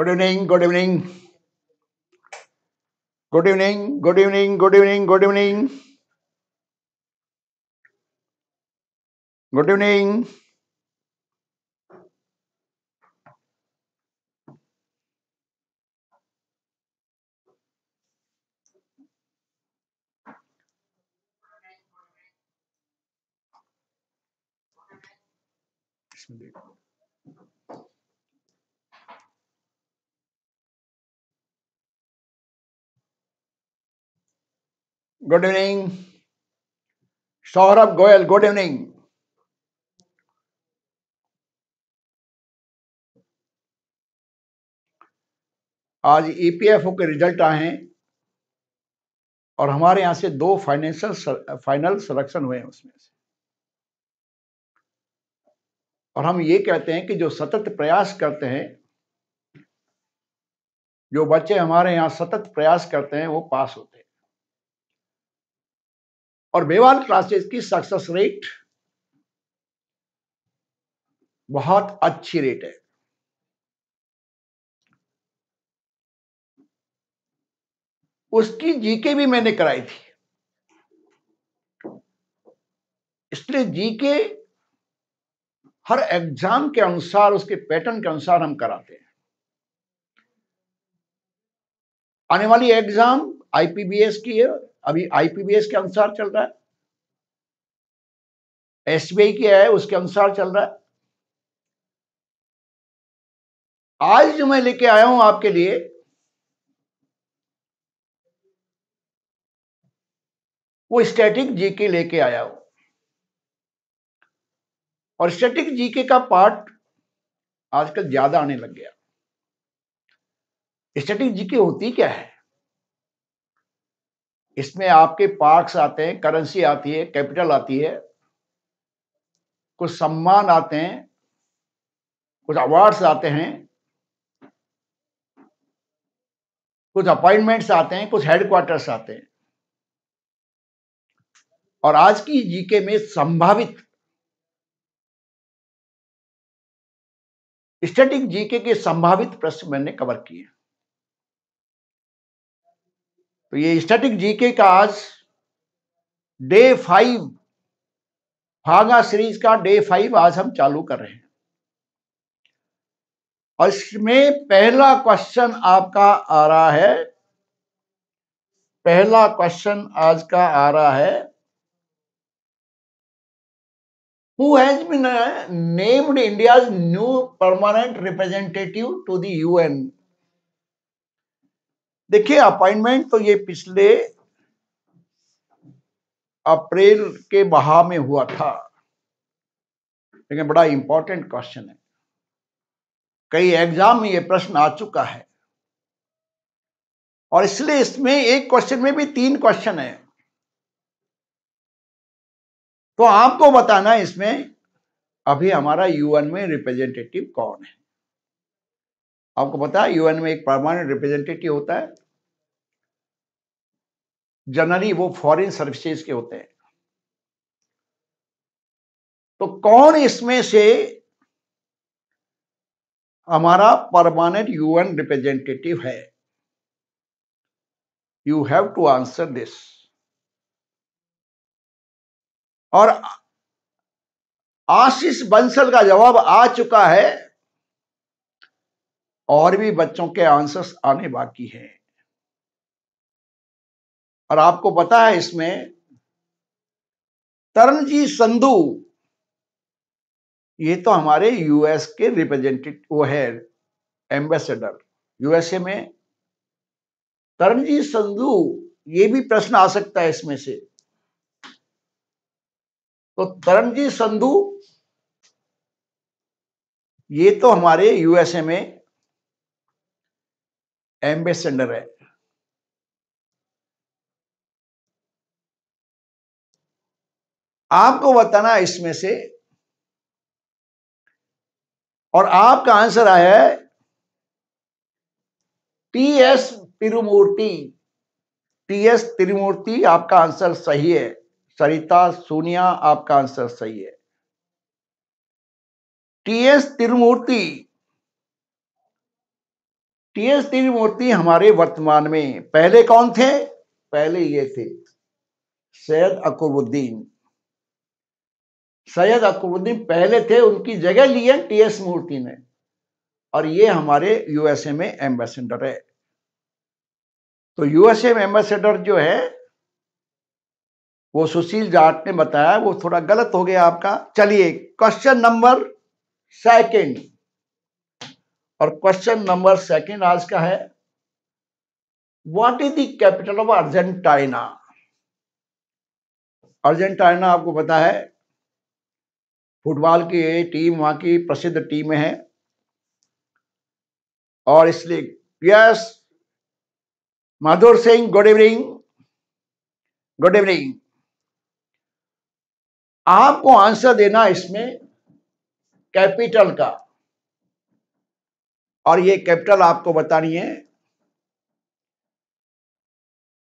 Good evening, good evening. Good evening, good evening, good evening, good evening. Good evening. Good evening Saurabh Goyal good evening आज EPFO e के result आए हैं और हमारे यहां से दो फाइनेंशियल फाइनल सिलेक्शन हुए हैं उसमें से और हम ये कहते हैं कि जो सतत प्रयास करते हैं जो बच्चे हमारे यहां सतत प्रयास करते हैं वो पास होते हैं और बेवाल क्लासेस की सक्सेस रेट बहुत अच्छी रेट है उसकी जीके भी मैंने कराई थी इसलिए जीके हर एग्जाम के अनुसार उसके पैटर्न के अनुसार हम कराते हैं आने वाली एग्जाम आईपीबीएस की है अभी आईपीबीएस के अनुसार चल रहा है एसबीआई की है उसके अनुसार चल रहा है आज जो मैं लेके आया हूं आपके लिए वो स्टैटिक जीके लेके आया हूं और स्टैटिक जीके का पार्ट आजकल ज्यादा आने लग गया स्टैटिक जीके होती क्या है इसमें आपके पार्क्स आते हैं करेंसी आती है कैपिटल आती है कुछ सम्मान आते हैं कुछ अवार्ड्स आते हैं कुछ अपॉइंटमेंट्स आते हैं कुछ हेडक्वार्टर्स आते हैं और आज की जीके में संभावित स्टैटिक जीके के संभावित प्रश्न मैंने कवर किए हैं तो ये स्टैटिक जीके का आज डे फाइव फागा सीरीज का डे फाइव आज हम चालू कर रहे हैं और इसमें पहला क्वेश्चन आपका आ रहा है पहला क्वेश्चन आज का आ रहा है who has been named India new permanent representative to the UN देखिए अपॉइंटमेंट तो ये पिछले अप्रैल के बहा में हुआ था लेकिन बड़ा इंपॉर्टेंट क्वेश्चन है कई एग्जाम में ये प्रश्न आ चुका है और इसलिए इसमें एक क्वेश्चन में भी तीन क्वेश्चन है तो आपको बताना इसमें अभी हमारा यूएन में रिप्रेजेंटेटिव कौन है आपको पता है यूएन में एक परमानेंट रिप्रेजेंटेटिव होता है जनरली वो फॉरेन सर्विसेज के होते हैं तो कौन इसमें से हमारा परमानेंट यूएन रिप्रेजेंटेटिव है you have to answer this और आशीष बंसल का जवाब आ चुका है और भी बच्चों के आंसर्स आने बाकी हैं और आपको पता है इसमें जी संधु ये तो हमारे यूएस के रिप्रेजेंटेटिव वो है एम्बेसडर यूएसए में तरणजीत संधु ये भी प्रश्न आ सकता है इसमें से तो जी संधु ये तो हमारे यूएसए में एम्बेसडर है आपको बताना इसमें से और आपका आंसर आया है T S Tirumurti T S Trimurti आपका आंसर सही है सरिता सोनिया आपका आंसर सही है T S Trimurti T S Tirumurti हमारे वर्तमान में पहले कौन थे पहले ये थे सैयद अकबरुद्दीन सैयद अकबरुद्दीन पहले थे उनकी जगह लिए टी एस मूर्ति ने और ये हमारे यूएसए में एम्बेसडर है तो यूएसए में एम्बेसडर जो है वो सुशील जाट ने बताया वो थोड़ा गलत हो गया आपका चलिए क्वेश्चन नंबर सेकंड और क्वेश्चन नंबर सेकंड आज का है what is the capital of Argentina Argentina आपको पता है फुटबॉल की ये टीम वहां की प्रसिद्ध टीम है और इसलिए yes Madhur Singh good evening good evening आपको आंसर देना इसमें कैपिटल का और ये कैपिटल आपको बतानी है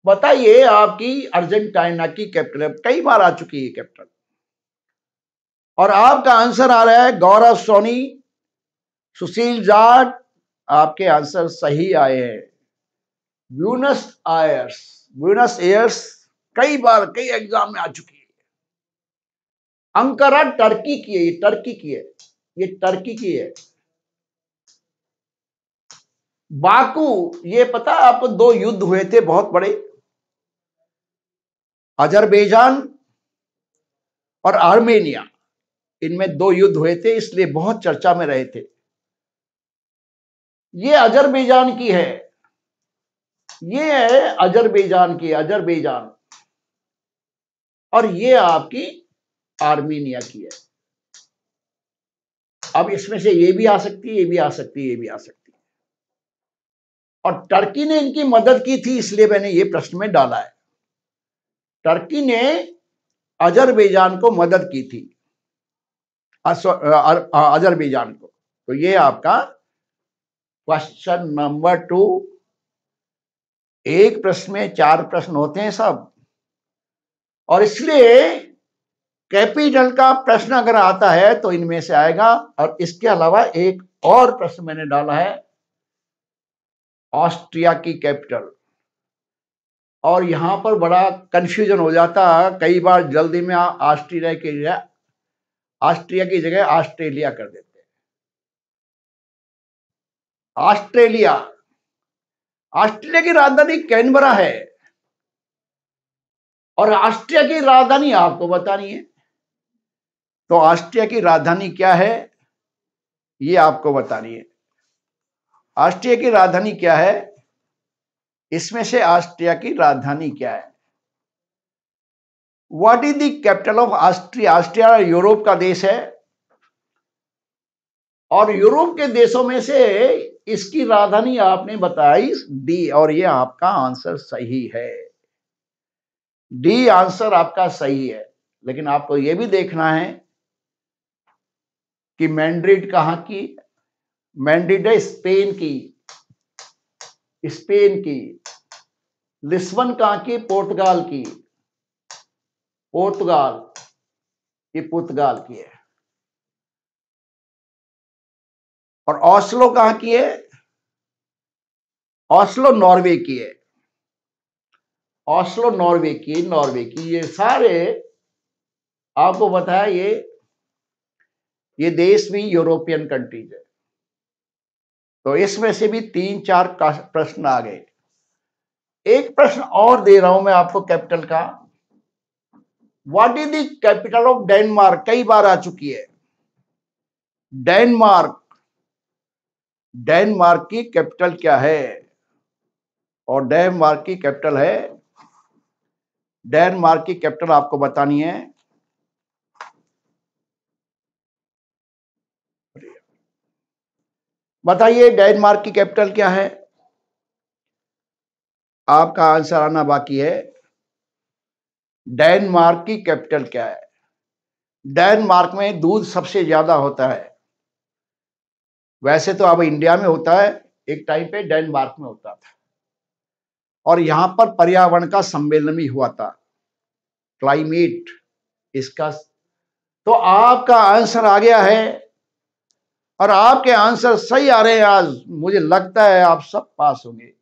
बताइए आपकी अर्जेंटाइना की कैपिटल कई बार आ चुकी है कैपिटल और आपका आंसर आ रहा है गौरव सोनी सुशील जाट आपके आंसर सही आए हैं ब्यूनस आयर्स ब्यूनस एयर्स कई बार कई एग्जाम में आ चुकी है अंकरा टर्की की है ये टर्की की है ये टर्की की है बाकू ये पता आपको दो युद्ध हुए थे बहुत बड़े अजरबैजान और आर्मेनिया इनमें दो युद्ध हुए थे इसलिए बहुत चर्चा में रहे थे ये अजरबैजान की है ये है अजरबैजान की अजरबैजान और ये आपकी आर्मीनिया की है अब इसमें से ये भी आ सकती है ये भी आ सकती है ये भी आ सकती है और टर्की ने इनकी मदद की थी इसलिए मैंने ये प्रश्न में डाला है टर्की ने अजरबैजान को मदद की थी अजरबैजान को तो ये आपका क्वेश्चन नंबर टू एक प्रश्न में चार प्रश्न होते हैं सब और इसलिए कैपिटल का प्रश्न अगर आता है तो इनमें से आएगा और इसके अलावा एक और प्रश्न मैंने डाला है ऑस्ट्रिया की कैपिटल और यहां पर बड़ा कंफ्यूजन हो जाता कई बार जल्दी में ऑस्ट्रिया के ऑस्ट्रिया की जगह ऑस्ट्रेलिया कर देते हैं ऑस्ट्रेलिया ऑस्ट्रेलिया की राजधानी कैनबरा है और ऑस्ट्रिया की राजधानी आपको बतानी है तो ऑस्ट्रिया की राजधानी क्या है ये आपको बतानी है ऑस्ट्रिया की राजधानी क्या है इसमें से ऑस्ट्रिया की राजधानी क्या है what is the capital of Austria Austria Europe का देश है और यूरोप के देशों में से इसकी राजधानी आपने बताई डी और ये आपका आंसर सही है डी आंसर आपका सही है लेकिन आपको यह भी देखना है कि मैंड्रिड कहां की मैंड्रिड है स्पेन की स्पेन की लिस्बन कहा की पोर्तगाल की पुर्तगाल ये पुर्तगाल की है और ऑस्लो कहां की है ऑस्लो नॉर्वे की है ऑस्लो नॉर्वे की नॉर्वे की ये सारे आपको बताया ये ये देश भी यूरोपियन कंट्रीज है तो इसमें से भी तीन चार प्रश्न आ गए एक प्रश्न और दे रहा हूं मैं आपको कैपिटल का what is the capital of Denmark कई बार आ चुकी है डेनमार्क डेनमार्क की कैपिटल क्या है और डेनमार्क की कैपिटल है डेनमार्क की कैपिटल आपको बतानी है बताइए डेनमार्क की कैपिटल क्या है आपका आंसर आना बाकी है डेनमार्क की कैपिटल क्या है डेनमार्क में दूध सबसे ज्यादा होता है वैसे तो अब इंडिया में होता है एक टाइम पे डेनमार्क में होता था और यहां पर पर्यावरण का सम्मेलन भी हुआ था क्लाइमेट इसका तो आपका आंसर आ गया है और आपके आंसर सही आ रहे हैं आज मुझे लगता है आप सब पास होंगे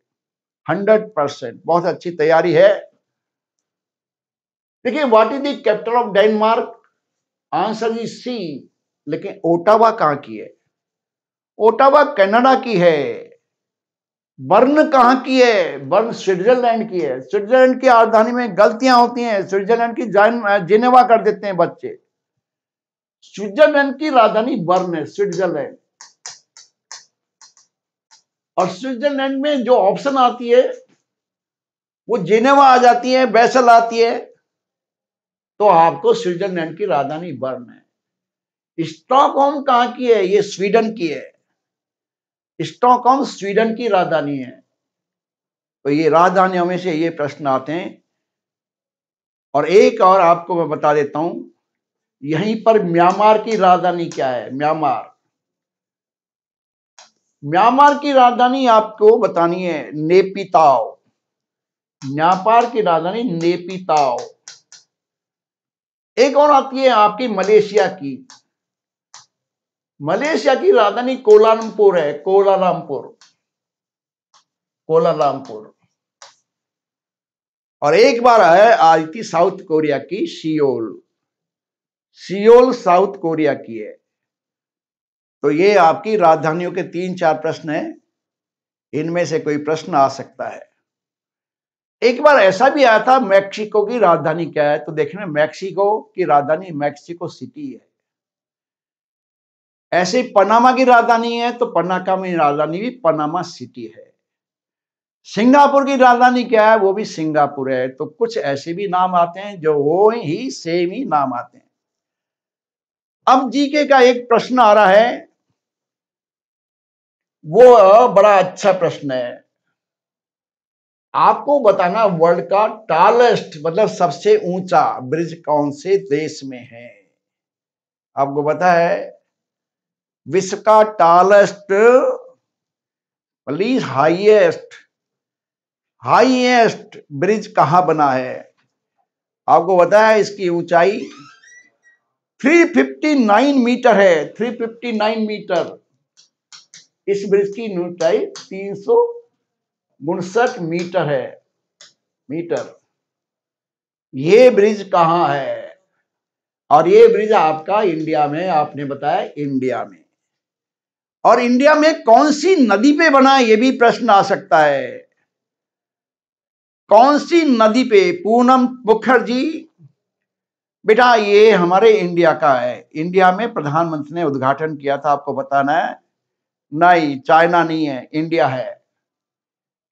हंड्रेड परसेंट बहुत अच्छी तैयारी है देखिए what is the capital of Denmark answer is C लेकिन ओटावा कहां की है ओटावा कनाडा की है बर्न कहां की है बर्न स्विट्जरलैंड की है स्विट्जरलैंड की राजधानी में गलतियां होती हैं स्विट्जरलैंड की जिनेवा कर देते हैं बच्चे स्विट्जरलैंड की राजधानी बर्न है स्विट्जरलैंड और स्विट्जरलैंड में जो ऑप्शन आती है वो जिनेवा आ जाती है बैसल आती है तो आपको स्विट्जरलैंड की राजधानी बर्न है स्टॉकहोम कहा की है ये स्वीडन की है स्टॉकहोम स्वीडन की राजधानी है तो ये राजधानियों में से ये प्रश्न आते हैं और एक और आपको मैं बता देता हूं यहीं पर म्यांमार की राजधानी क्या है म्यांमार म्यांमार की राजधानी आपको बतानी है नेपिताओ म्यांमार की राजधानी नेपिताओ एक और आती है आपकी मलेशिया की मलेशिया की राजधानी कोलालमपुर है कोलालमपुर कोलालमपुर और एक बार है आज थी साउथ कोरिया की सियोल सियोल साउथ कोरिया की है तो ये आपकी राजधानियों के तीन चार प्रश्न हैं इनमें से कोई प्रश्न आ सकता है एक बार ऐसा भी आया था मैक्सिको की राजधानी क्या है तो देखने मैक्सिको की राजधानी मैक्सिको सिटी है ऐसे पनामा की राजधानी है तो पनाका में राजधानी भी पनामा सिटी है सिंगापुर की राजधानी क्या है वो भी सिंगापुर है तो कुछ ऐसे भी नाम आते हैं जो वो ही सेम ही नाम आते हैं अब जीके का एक प्रश्न आ रहा है वो बड़ा अच्छा प्रश्न है आपको बताना वर्ल्ड का टालेस्ट मतलब सबसे ऊंचा ब्रिज कौन से देश में है आपको पता है विश्व का tallest please highest highest bridge कहां बना है आपको पता है इसकी ऊंचाई 359 मीटर है 359 मीटर इस ब्रिज की ऊंचाई 300 उनसठ मीटर है मीटर ये ब्रिज कहाँ है और ये ब्रिज आपका इंडिया में आपने बताया इंडिया में और इंडिया में कौन सी नदी पे बना ये भी प्रश्न आ सकता है कौन सी नदी पे पूनम मुखर्जी बेटा ये हमारे इंडिया का है इंडिया में प्रधानमंत्री ने उद्घाटन किया था आपको बताना है नहीं चाइना नहीं है इंडिया है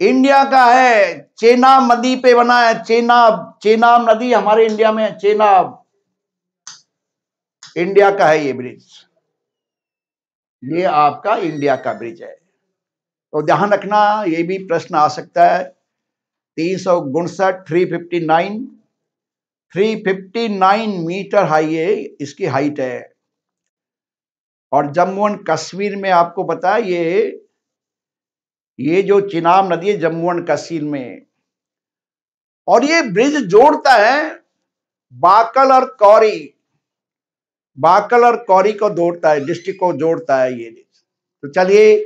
इंडिया का है चेनाब नदी पे बना है चेनाब चेनाब नदी हमारे इंडिया में है चेनाब इंडिया का है ये ब्रिज ये आपका इंडिया का ब्रिज है तो ध्यान रखना ये भी प्रश्न आ सकता है तीन सौ उनसठ three fifty nine three fifty nine metre high है इसकी हाइट है और जम्मू एंड कश्मीर में आपको पता है ये ये जो चिनाब नदी है जम्मू एंड कश्मीर में और ये ब्रिज जोड़ता है बाकल और कौरी बाकल और कौरी को जोड़ता है डिस्ट्रिक्ट को जोड़ता है ये तो चलिए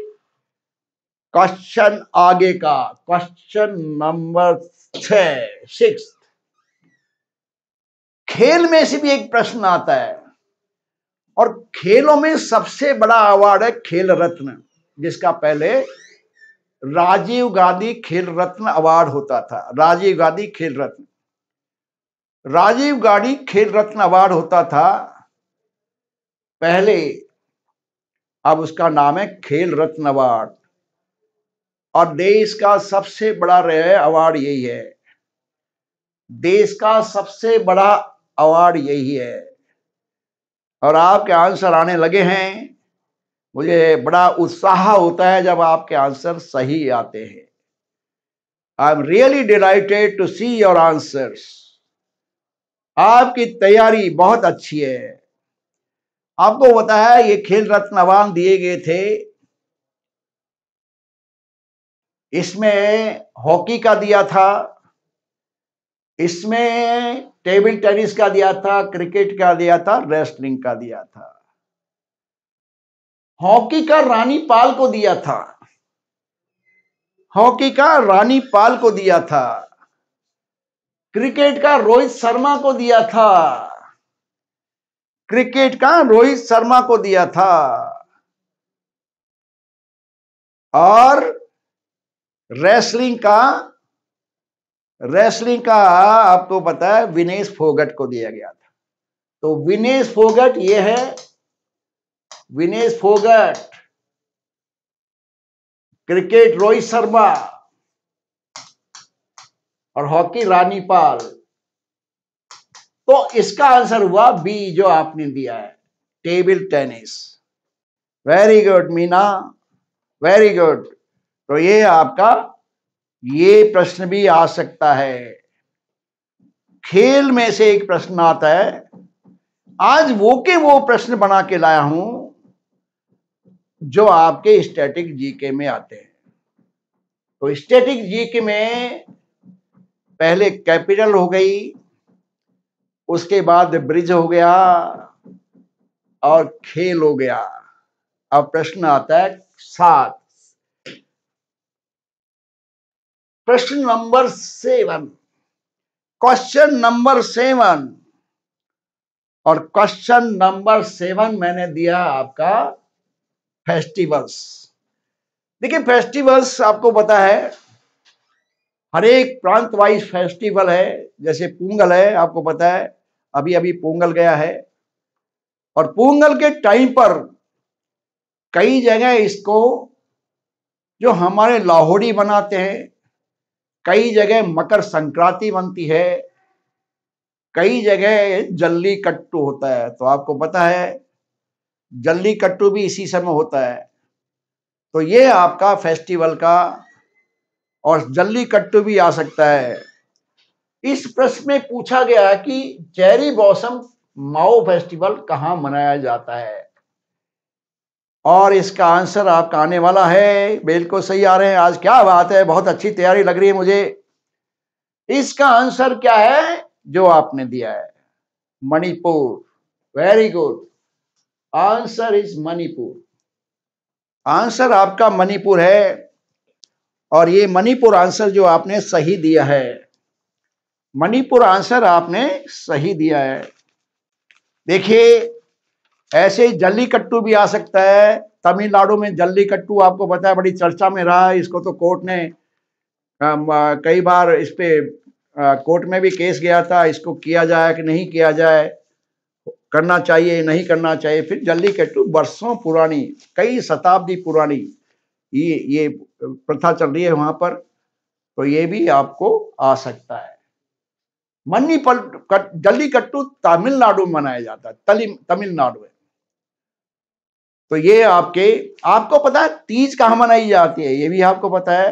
क्वेश्चन आगे का क्वेश्चन नंबर छिक्स खेल में से भी एक प्रश्न आता है और खेलों में सबसे बड़ा अवार्ड है खेल रत्न जिसका पहले राजीव गांधी खेल रत्न अवार्ड होता था राजीव गांधी खेल रत्न राजीव गांधी खेल रत्न अवार्ड होता था पहले अब उसका नाम है खेल रत्न अवार्ड और देश का सबसे बड़ा रहे अवार्ड यही है देश का सबसे बड़ा अवार्ड यही है और आपके आंसर आने लगे हैं मुझे बड़ा उत्साह होता है जब आपके आंसर सही आते हैं I am really delighted to see your answers आपकी तैयारी बहुत अच्छी है आपको पता है ये खेल रत्न अवाम दिए गए थे इसमें हॉकी का दिया था इसमें टेबल टेनिस का दिया था क्रिकेट का दिया था रेसलिंग का दिया था हॉकी का रानी पाल को दिया था हॉकी का रानी पाल को दिया था क्रिकेट का रोहित शर्मा को दिया था क्रिकेट का रोहित शर्मा को दिया था और रेसलिंग का रेसलिंग का आपको पता है विनेश फोगट को दिया गया था तो विनेश फोगट ये है विनेश फोगट क्रिकेट रोहित शर्मा और हॉकी रानी पाल तो इसका आंसर हुआ बी जो आपने दिया है table tennis very good Meena very good तो ये आपका ये प्रश्न भी आ सकता है खेल में से एक प्रश्न आता है आज वो के वो प्रश्न बना के लाया हूं जो आपके स्टैटिक जीके में आते हैं तो स्टैटिक जीके में पहले कैपिटल हो गई उसके बाद ब्रिज हो गया और खेल हो गया अब प्रश्न आता है सात प्रश्न number seven question number seven और क्वेश्चन नंबर सेवन मैंने दिया आपका फेस्टिवल्स देखिए फेस्टिवल्स आपको पता है हर एक प्रांत वाइज फेस्टिवल है जैसे पोंगल है आपको पता है अभी अभी पोंगल गया है और पोंगल के टाइम पर कई जगह इसको जो हमारे लाहौरी बनाते हैं कई जगह मकर संक्रांति बनती है कई जगह जल्ली कट्टू होता है तो आपको पता है जल्ली कट्टू भी इसी समय होता है तो ये आपका फेस्टिवल का और जल्दी कट्टू भी आ सकता है इस प्रश्न में पूछा गया कि चेरी बॉसम माओ फेस्टिवल कहां मनाया जाता है और इसका आंसर आपका आने वाला है बिल्कुल सही आ रहे हैं आज क्या बात है बहुत अच्छी तैयारी लग रही है मुझे इसका आंसर क्या है जो आपने दिया है Manipur very good answer is Manipur answer आपका मणिपुर है और ये मणिपुर आंसर जो आपने सही दिया है मणिपुर आंसर आपने सही दिया है देखिए ऐसे ही जल्ली कट्टू भी आ सकता है तमिलनाडु में जल्ली कट्टू आपको पता है बड़ी चर्चा में रहा है इसको तो कोर्ट ने कई बार इस पे कोर्ट में भी केस गया था इसको किया जाए कि नहीं किया जाए करना चाहिए नहीं करना चाहिए फिर जल्लीकट्टू बरसों पुरानी कई शताब्दी पुरानी ये ये प्रथा चल रही है वहां पर तो ये भी आपको आ सकता है मन्नी पल जल्लीकट्टू तमिलनाडु में मनाया जाता है तमिलनाडु में तो ये आपके आपको पता है तीज कहा मनाई जाती है ये भी आपको पता है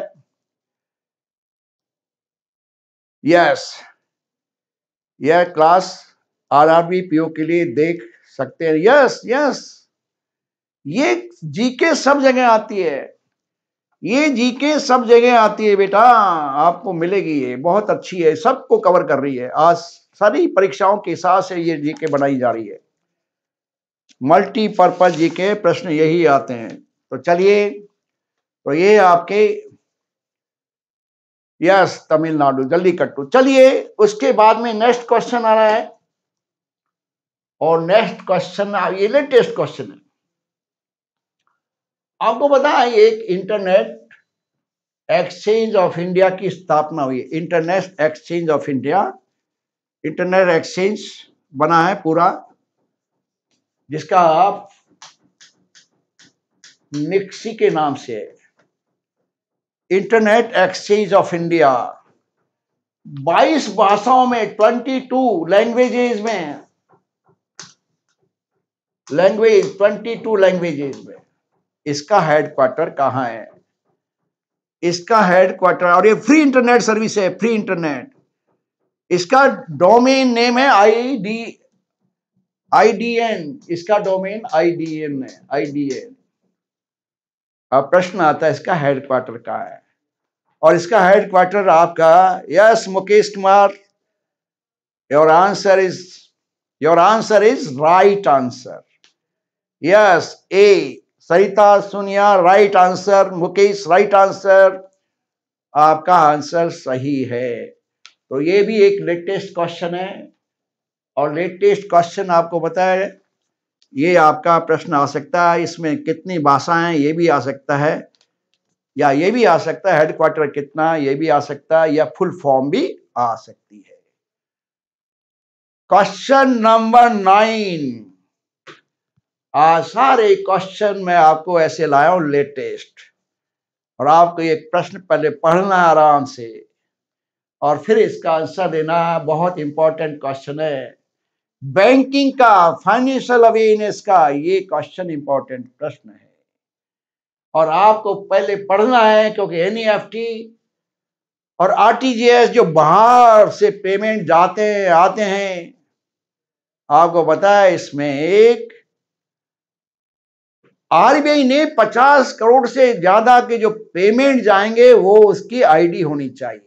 यस यह क्लास आरआरबी पीओ के लिए देख सकते हैं यस यस ये जीके सब जगह आती है ये जीके सब जगह आती है बेटा आपको मिलेगी ये बहुत अच्छी है सबको कवर कर रही है आज सारी परीक्षाओं के हिसाब से ये जीके बनाई जा रही है मल्टीपर्पज जीके प्रश्न यही आते हैं तो चलिए तो ये आपके यस तमिलनाडु जल्दी कट्टू चलिए उसके बाद में नेक्स्ट क्वेश्चन आ रहा है और नेक्स्ट क्वेश्चन ये लेटेस्ट क्वेश्चन है आपको पता है एक इंटरनेट एक्सचेंज ऑफ इंडिया की स्थापना हुई है internet exchange of India internet exchange बना है पूरा जिसका आप निक्सी के नाम से है इंटरनेट एक्सचेंज ऑफ इंडिया 22 भाषाओं में 22 लैंग्वेजेज में लैंग्वेज ट्वेंटी टू लैंग्वेजेस में इसका हेडक्वार्टर कहाँ है इसका हेडक्वार्टर और ये फ्री इंटरनेट सर्विस है फ्री इंटरनेट इसका डोमेन नेम है I D I D N इसका डोमेन आई डी एन है आई डी एन अब प्रश्न आता है इसका हेडक्वार्टर कहाँ है और इसका हेडक्वार्टर आपका yes Mukesh Kumar your answer is your answer is right answer yes A Sarita Sunia right answer Mukesh right answer आपका आंसर सही है तो ये भी एक लेटेस्ट क्वेश्चन है और लेटेस्ट क्वेश्चन आपको पता है ये आपका प्रश्न आ सकता है इसमें कितनी भाषाएं ये भी आ सकता है या ये भी आ सकता है हेडक्वार्टर कितना ये भी आ सकता है या फुल फॉर्म भी आ सकती है क्वेश्चन नंबर नाइन सारे क्वेश्चन मैं आपको ऐसे लाया हूं लेटेस्ट और आपको एक प्रश्न पहले पढ़ना आराम से और फिर इसका आंसर देना बहुत इंपॉर्टेंट क्वेश्चन है बैंकिंग का फाइनेंशियल अवेयरनेस का ये क्वेश्चन इंपॉर्टेंट प्रश्न है और आपको पहले पढ़ना है क्योंकि एन e और आर जो बाहर से पेमेंट जाते हैं आते हैं आपको बताया इसमें एक आरबीआई ने 50 करोड़ से ज्यादा के जो पेमेंट जाएंगे वो उसकी आईडी होनी चाहिए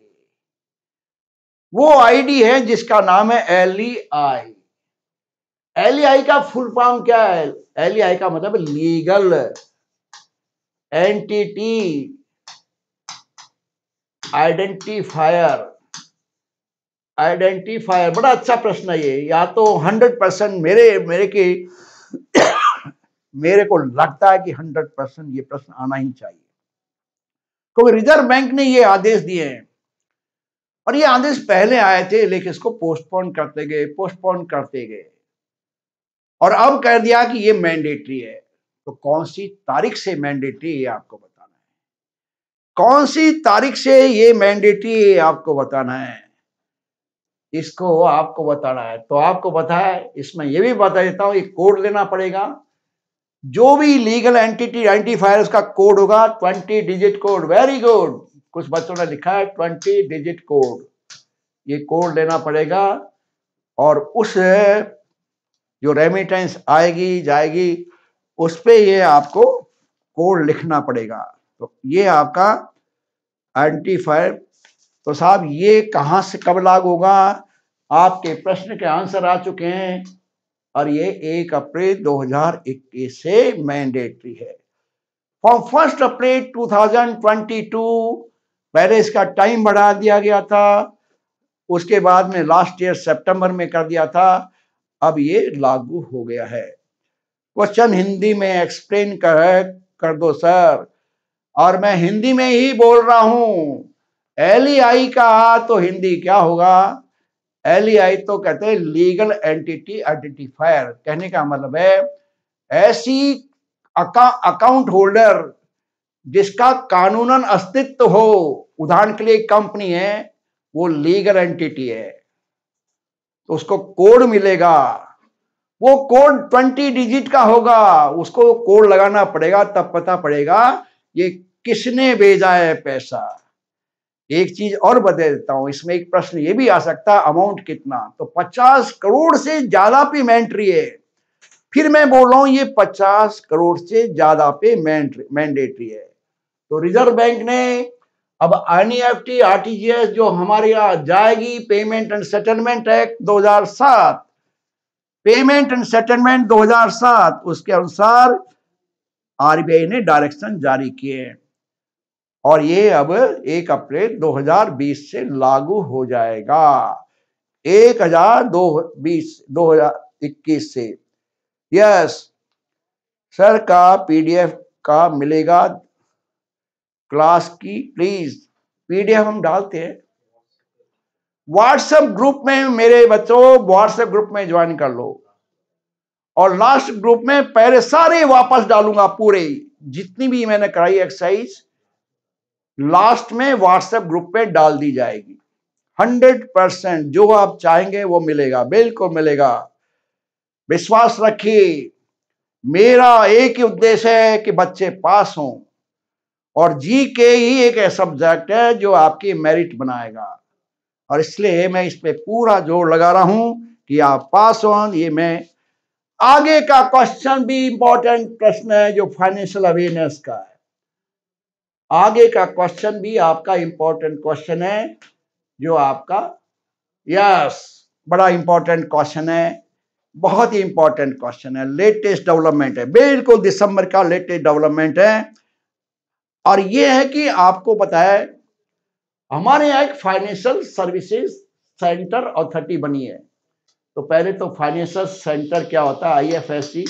वो आईडी है जिसका नाम है L E I L E आई का फुल फॉर्म क्या है एल ई आई का मतलब लीगल एंटिटी आइडेंटिफायर आइडेंटिफायर बड़ा अच्छा प्रश्न है ये या तो 100 परसेंट मेरे मेरे की मेरे को लगता है कि हंड्रेड परसेंट ये प्रश्न आना ही चाहिए क्योंकि रिजर्व बैंक ने ये आदेश दिए हैं और ये आदेश पहले आए थे लेकिन इसको पोस्टपोन करते गए पोस्टपोन करते गए और अब कह दिया कि ये मैंडेटरी है तो कौन सी तारीख से मैंडेटरी है आपको बताना है कौन सी तारीख से ये मैंडेटरी आपको बताना है इसको आपको बताना है तो आपको बताया इसमें यह भी बता देता हूं एक कोड लेना पड़ेगा जो भी लीगल एंटिटी आइडेंटिफायर उसका कोड होगा twenty digit code very good कुछ बच्चों ने लिखा है ट्वेंटी डिजिट कोड ये कोड लेना पड़ेगा और उस जो रेमिटेंस आएगी जाएगी उस पर ये आपको कोड लिखना पड़ेगा तो ये आपका आइडेंटिफायर तो साहब ये कहाँ से कब लागू होगा आपके प्रश्न के आंसर आ चुके हैं और ये एक अप्रैल 2021 से मैंडेटरी है फ्रॉम फर्स्ट अप्रैल 2022 पहले इसका टाइम बढ़ा दिया गया था उसके बाद में लास्ट ईयर सितंबर में कर दिया था अब ये लागू हो गया है क्वेश्चन हिंदी में एक्सप्लेन कर कर दो सर और मैं हिंदी में ही बोल रहा हूं एल आई e का तो हिंदी क्या होगा एल e तो कहते हैं लीगल एंटिटी आइडेंटिफायर कहने का मतलब है ऐसी अकाउंट होल्डर जिसका कानूनन अस्तित्व हो उदाहरण के लिए कंपनी है वो लीगल एंटिटी है तो उसको कोड मिलेगा वो कोड ट्वेंटी डिजिट का होगा उसको कोड लगाना पड़ेगा तब पता पड़ेगा ये किसने भेजा है पैसा एक चीज और बता देता हूं इसमें एक प्रश्न ये भी आ सकता है अमाउंट कितना तो 50 करोड़ से ज्यादा पेमेंट्री है फिर मैं बोल रहा हूं ये 50 करोड़ से ज्यादा पे मैंडेटरी है तो रिजर्व बैंक ने अब एन आरटीजीएस e जो हमारे यहाँ जाएगी payment and settlement act 2007 payment and settlement 2007 उसके अनुसार आरबीआई ने डायरेक्शन जारी किए हैं और ये अब एक अप्रैल 2020 से लागू हो जाएगा एक हजार दो बीस दो हजार इक्कीस से यस सर का पीडीएफ का मिलेगा क्लास की प्लीज पीडीएफ हम डालते हैं व्हाट्सएप ग्रुप में मेरे बच्चों व्हाट्सएप ग्रुप में ज्वाइन कर लो और लास्ट ग्रुप में पहले सारे वापस डालूंगा पूरे जितनी भी मैंने कराई एक्सरसाइज लास्ट में व्हाट्सएप ग्रुप में डाल दी जाएगी हंड्रेड परसेंट जो आप चाहेंगे वो मिलेगा बिल्कुल मिलेगा विश्वास रखिए मेरा एक ही उद्देश्य है कि बच्चे पास हों और जी के ही एक सब्जेक्ट है जो आपकी मेरिट बनाएगा और इसलिए मैं इस पर पूरा जोर लगा रहा हूं कि आप पास हो ये मैं आगे का क्वेश्चन भी इंपॉर्टेंट प्रश्न है जो फाइनेंशियल अवेयरनेस का है आगे का क्वेश्चन भी आपका इंपॉर्टेंट क्वेश्चन है जो आपका यस बड़ा इंपॉर्टेंट क्वेश्चन है बहुत ही इंपॉर्टेंट क्वेश्चन है लेटेस्ट डेवलपमेंट है बिल्कुल दिसंबर का लेटेस्ट डेवलपमेंट है और ये है कि आपको बताए हमारे यहाँ एक फाइनेंशियल सर्विसेज सेंटर अथॉरिटी बनी है तो पहले तो फाइनेंशियल सेंटर क्या होता है I F S C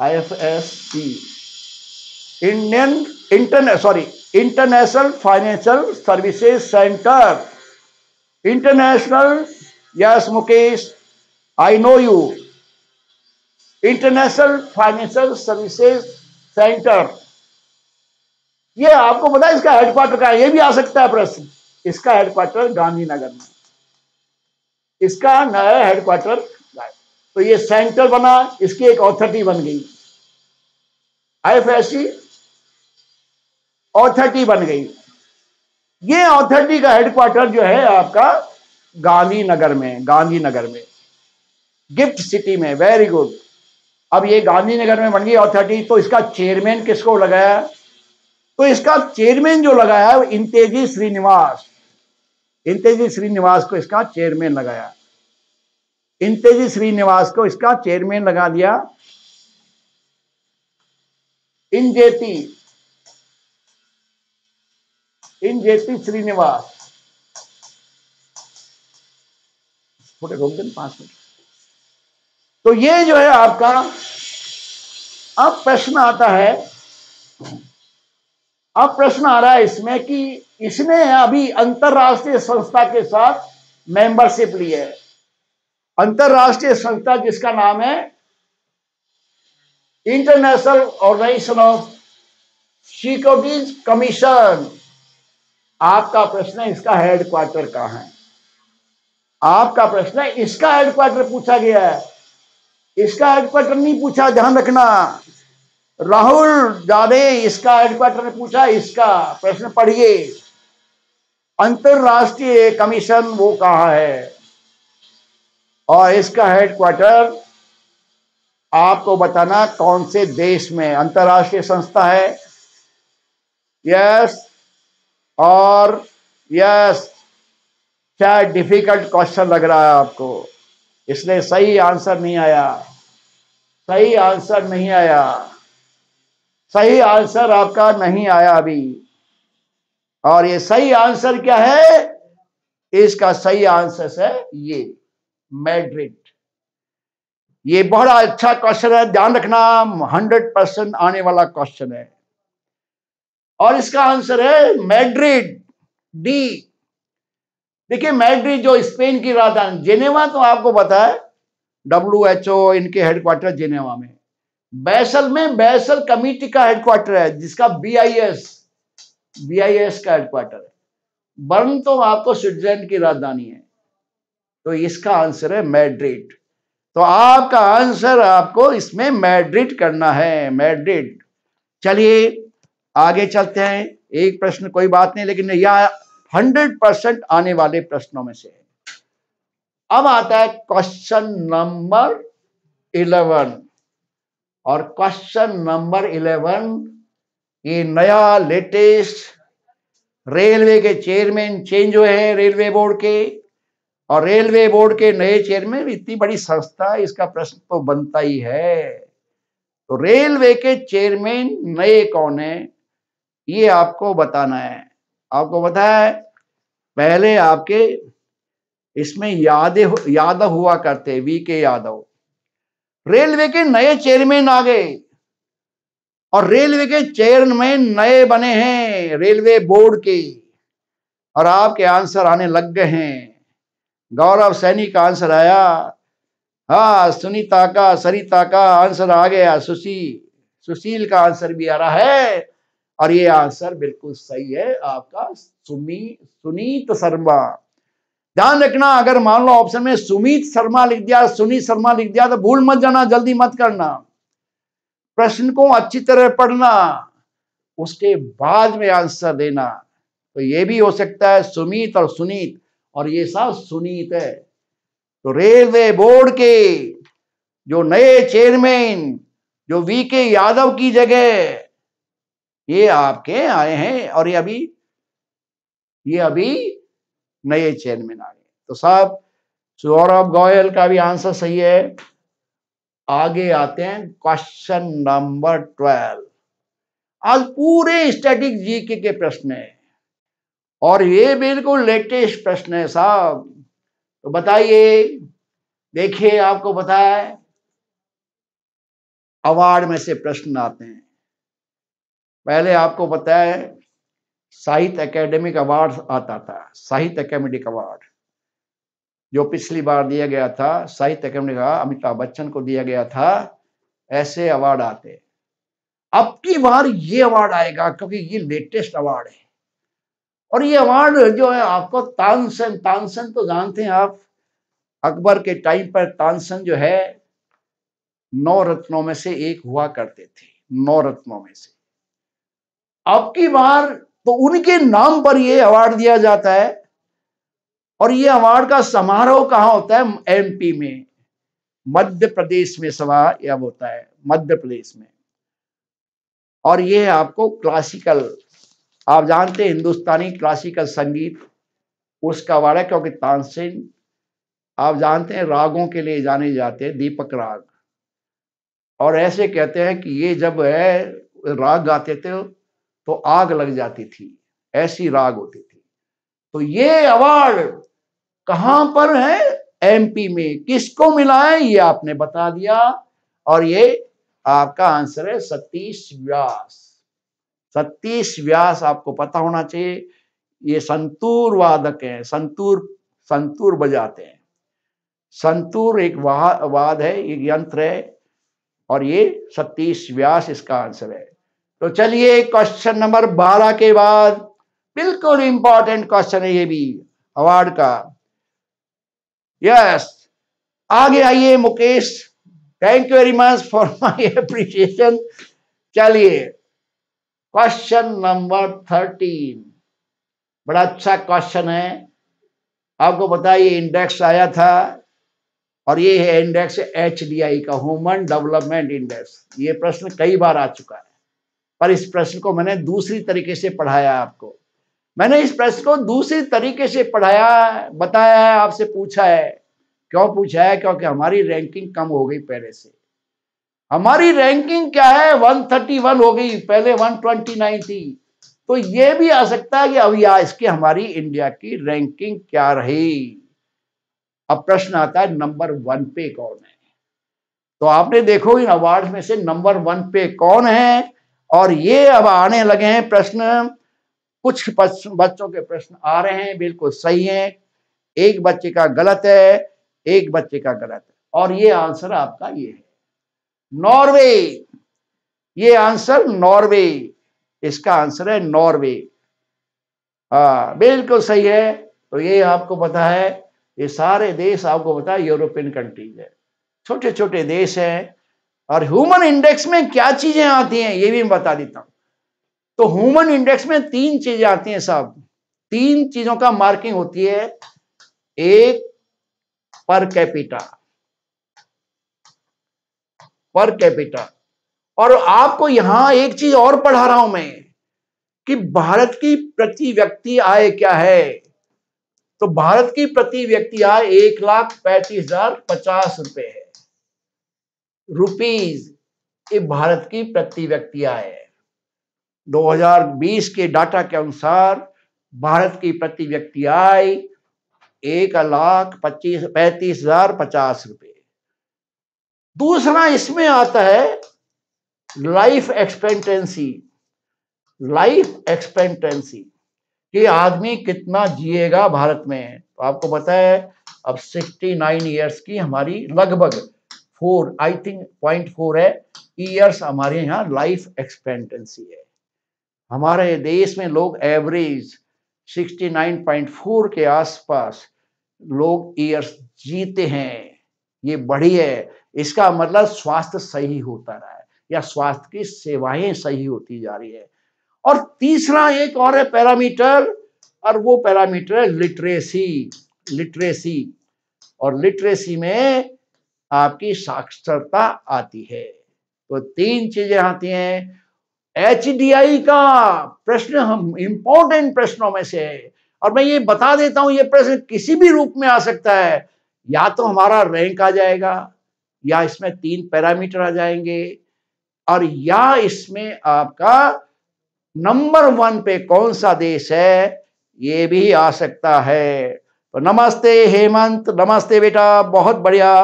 I F S C Indian inter sorry international financial services centre international yes Mukesh I know you international financial services centre ये आपको पता है इसका हेडक्वार्टर का ये भी आ सकता है प्रश्न इसका हेडक्वार्टर गांधीनगर में इसका नया हेडक्वार्टर तो ये सेंटर बना इसकी एक ऑथोरिटी बन गई आई ऑथरिटी बन गई ये ऑथरिटी का हेडक्वार्टर जो है आपका गांधीनगर में गांधीनगर में गिफ्ट सिटी में वेरी गुड अब ये गांधीनगर में बन गई ऑथरिटी तो इसका चेयरमैन किसको लगाया तो इसका चेयरमैन जो लगाया वो इंतेजी श्रीनिवास इंतेजी श्रीनिवास को इसका चेयरमैन लगाया इंतेजी श्रीनिवास को इसका चेयरमैन लगा दिया इन इन जेपी श्रीनिवास थोड़े रोक दिन पांच मिनट तो ये जो है आपका अब प्रश्न आता है अब प्रश्न आ रहा है इसमें कि इसने अभी अंतरराष्ट्रीय संस्था के साथ मेंबरशिप ली है अंतरराष्ट्रीय संस्था जिसका नाम है International Organization of Securities Commission आपका प्रश्न इसका हेडक्वार्टर कहा है आपका प्रश्न इसका हेडक्वार्टर पूछा गया है इसका हेडक्वार्टर नहीं पूछा ध्यान रखना राहुल जादे इसका हेडक्वार्टर ने पूछा इसका प्रश्न पढ़िए अंतरराष्ट्रीय कमीशन वो कहा है और इसका हेडक्वार्टर आपको बताना कौन से देश में अंतरराष्ट्रीय संस्था है यस और यस क्या डिफिकल्ट क्वेश्चन लग रहा है आपको इसलिए सही आंसर नहीं आया सही आंसर नहीं आया सही आंसर आपका नहीं आया अभी और ये सही आंसर क्या है इसका सही आंसर है ये मैड्रिड ये बहुत अच्छा क्वेश्चन है ध्यान रखना हंड्रेड परसेंट आने वाला क्वेश्चन है और इसका आंसर है मैड्रिड डी देखिए मैड्रिड जो स्पेन की राजधानी जेनेवा तो आपको पता है डब्ल्यू एच ओ इनके हेडक्वार्टर जेनेवा में बैसल में बैसल कमिटी का हेडक्वार्टर है जिसका B I S B I S का हेडक्वार्टर है बर्न तो आपको स्विट्जरलैंड की राजधानी है तो इसका आंसर है मैड्रिड तो आपका आंसर आपको इसमें मैड्रिड करना है मैड्रिड चलिए आगे चलते हैं एक प्रश्न कोई बात नहीं लेकिन यह हंड्रेड परसेंट आने वाले प्रश्नों में से है अब आता है क्वेश्चन नंबर इलेवन और क्वेश्चन नंबर इलेवन ये नया लेटेस्ट रेलवे के चेयरमैन चेंज हुए हैं रेलवे बोर्ड के और रेलवे बोर्ड के नए चेयरमैन इतनी बड़ी संस्था इसका प्रश्न तो बनता ही है तो रेलवे के चेयरमैन नए कौन है ये आपको बताना है आपको बताया पहले आपके इसमें यादव यादव हुआ करते वी के यादव रेलवे के नए चेयरमैन आ गए और रेलवे के चेयरमैन नए बने हैं रेलवे बोर्ड के और आपके आंसर आने लग गए हैं गौरव सैनी का आंसर आया हा सुनीता का सरिता का आंसर आ गया सुशील सुशील का आंसर भी आ रहा है और ये आंसर बिल्कुल सही है आपका सुमी सुनीत शर्मा ध्यान रखना अगर मान लो ऑप्शन में सुमित शर्मा लिख दिया सुनीत शर्मा लिख दिया तो भूल मत जाना जल्दी मत करना प्रश्न को अच्छी तरह पढ़ना उसके बाद में आंसर देना तो ये भी हो सकता है सुमित और सुनीत और ये सब सुनीत है तो रेलवे बोर्ड के जो नए चेयरमैन जो वी के यादव की जगह ये आपके आए हैं और ये अभी ये अभी नए चैन में गए तो साहब सौरभ गोयल का भी आंसर सही है आगे आते हैं क्वेश्चन नंबर ट्वेल्व आज पूरे स्टैटिक जीके के प्रश्न है और ये बिल्कुल लेटेस्ट प्रश्न है साहब तो बताइए देखिए आपको बताए अवार्ड में से प्रश्न आते हैं पहले आपको पता है साहित्य एकेडमिक अवार्ड आता था साहित्य एकेडमिक अवार्ड जो पिछली बार दिया गया था साहित्य अकादमी का अमिताभ बच्चन को दिया गया था ऐसे अवार्ड आते अब की बार ये अवार्ड आएगा क्योंकि ये लेटेस्ट अवार्ड है और ये अवार्ड जो है आपको तानसेन तानसेन तो जानते हैं आप अकबर के टाइम पर तानसेन जो है नौ रत्नों में से एक हुआ करते थे नौ रत्नों में से अब की बार तो उनके नाम पर यह अवार्ड दिया जाता है और ये अवार्ड का समारोह कहा होता है एमपी में मध्य प्रदेश में सभा यह होता है मध्य प्रदेश में और ये आपको क्लासिकल आप जानते हैं हिंदुस्तानी क्लासिकल संगीत उसका अवार्ड है क्योंकि तानसेन आप जानते हैं रागों के लिए जाने जाते हैं दीपक राग और ऐसे कहते हैं कि ये जब है राग गाते थे तो आग लग जाती थी ऐसी राग होती थी तो ये अवार्ड कहां पर है एमपी में किसको मिला है ये आपने बता दिया और ये आपका आंसर है सतीश व्यास सतीश व्यास आपको पता होना चाहिए ये संतूर वादक हैं संतूर संतूर बजाते हैं संतूर एक वाद है एक यंत्र है और ये सतीश व्यास इसका आंसर है तो चलिए क्वेश्चन नंबर बारह के बाद बिल्कुल इंपॉर्टेंट क्वेश्चन है ये भी अवार्ड का यस आगे आइए Mukesh thank you very much for my appreciation चलिए क्वेश्चन नंबर थर्टीन बड़ा अच्छा क्वेश्चन है आपको बताइए इंडेक्स आया था और ये है इंडेक्स एच डी आई का ह्यूमन डेवलपमेंट इंडेक्स ये प्रश्न कई बार आ चुका है पर इस प्रश्न को मैंने दूसरी तरीके से पढ़ाया आपको मैंने इस प्रश्न को दूसरी तरीके से पढ़ाया बताया है आपसे पूछा है क्यों पूछा है क्योंकि हमारी रैंकिंग कम हो गई पहले से हमारी रैंकिंग क्या है 131 हो गई पहले 129 थी तो यह भी आ सकता है कि अभी इसकी हमारी इंडिया की रैंकिंग क्या रही अब प्रश्न आता है नंबर वन पे कौन है तो आपने देखो इन अवार्ड में से नंबर वन पे कौन है और ये अब आने लगे हैं प्रश्न कुछ बच्चों के प्रश्न आ रहे हैं बिल्कुल सही हैं एक बच्चे का गलत है एक बच्चे का गलत है और ये आंसर आपका ये है नॉर्वे ये आंसर नॉर्वे इसका आंसर है नॉर्वे हा बिल्कुल सही है तो ये आपको पता है ये सारे देश आपको पता है यूरोपियन कंट्रीज है छोटे छोटे देश हैं और ह्यूमन इंडेक्स में क्या चीजें आती हैं ये भी मैं बता देता हूं तो ह्यूमन इंडेक्स में तीन चीजें आती हैं साहब तीन चीजों का मार्किंग होती है एक पर कैपिटा पर कैपिटा और आपको यहां एक चीज और पढ़ा रहा हूं मैं कि भारत की प्रति व्यक्ति आय क्या है तो भारत की प्रति व्यक्ति आय एक लाख पैंतीस हजार पचास रुपए है रुपीज ये भारत की प्रति व्यक्ति आय है 2020 के डाटा के अनुसार भारत की प्रति व्यक्ति आय एक लाख पच्चीस पैंतीस हजार पचास रुपये दूसरा इसमें आता है लाइफ एक्सपेक्टेंसी लाइफ एक्सपेक्टेंसी कि आदमी कितना जिएगा भारत में तो आपको पता है अब 69 इयर्स की हमारी लगभग four I think point four है ईयर्स हमारे यहाँ लाइफ एक्सपेक्टेंसी है हमारे देश में लोग एवरेज 69.4 के आसपास लोग ईयर्स जीते हैं ये बढ़ी है इसका मतलब स्वास्थ्य सही होता रहा है या स्वास्थ्य की सेवाएं सही होती जा रही है और तीसरा एक और है पैरामीटर और वो पैरामीटर है लिटरेसी लिटरेसी और लिटरेसी में आपकी साक्षरता आती है तो तीन चीजें आती हैं एच का प्रश्न हम इंपॉर्टेंट प्रश्नों में से है और मैं ये बता देता हूं ये प्रश्न किसी भी रूप में आ सकता है या तो हमारा रैंक आ जाएगा या इसमें तीन पैरामीटर आ जाएंगे और या इसमें आपका नंबर वन पे कौन सा देश है ये भी आ सकता है तो नमस्ते हेमंत नमस्ते बेटा बहुत बढ़िया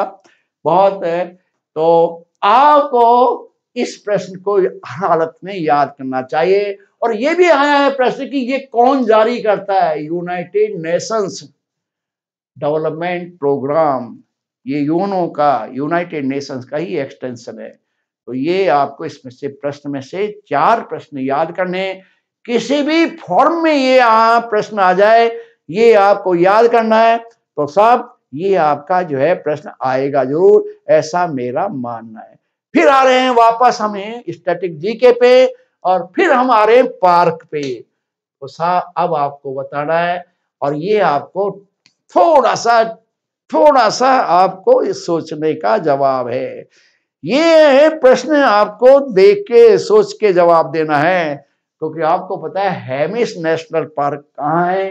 बहुत है तो आपको इस प्रश्न को हालत में याद करना चाहिए और ये भी आया है प्रश्न कि ये कौन जारी करता है यूनाइटेड नेशंस डेवलपमेंट प्रोग्राम ये यूनो का यूनाइटेड नेशंस का ही एक्सटेंशन है तो ये आपको इसमें से प्रश्न में से चार प्रश्न याद करने किसी भी फॉर्म में ये प्रश्न आ जाए ये आपको याद करना है तो साहब ये आपका जो है प्रश्न आएगा जरूर ऐसा मेरा मानना है फिर आ रहे हैं वापस हमें स्टैटिक जीके पे और फिर हम आ रहे हैं पार्क पे तो अब आपको बताना है और ये आपको थोड़ा सा थोड़ा सा आपको इस सोचने का जवाब है ये प्रश्न आपको देख के सोच के जवाब देना है क्योंकि आपको पता है हेमिस नेशनल पार्क कहाँ है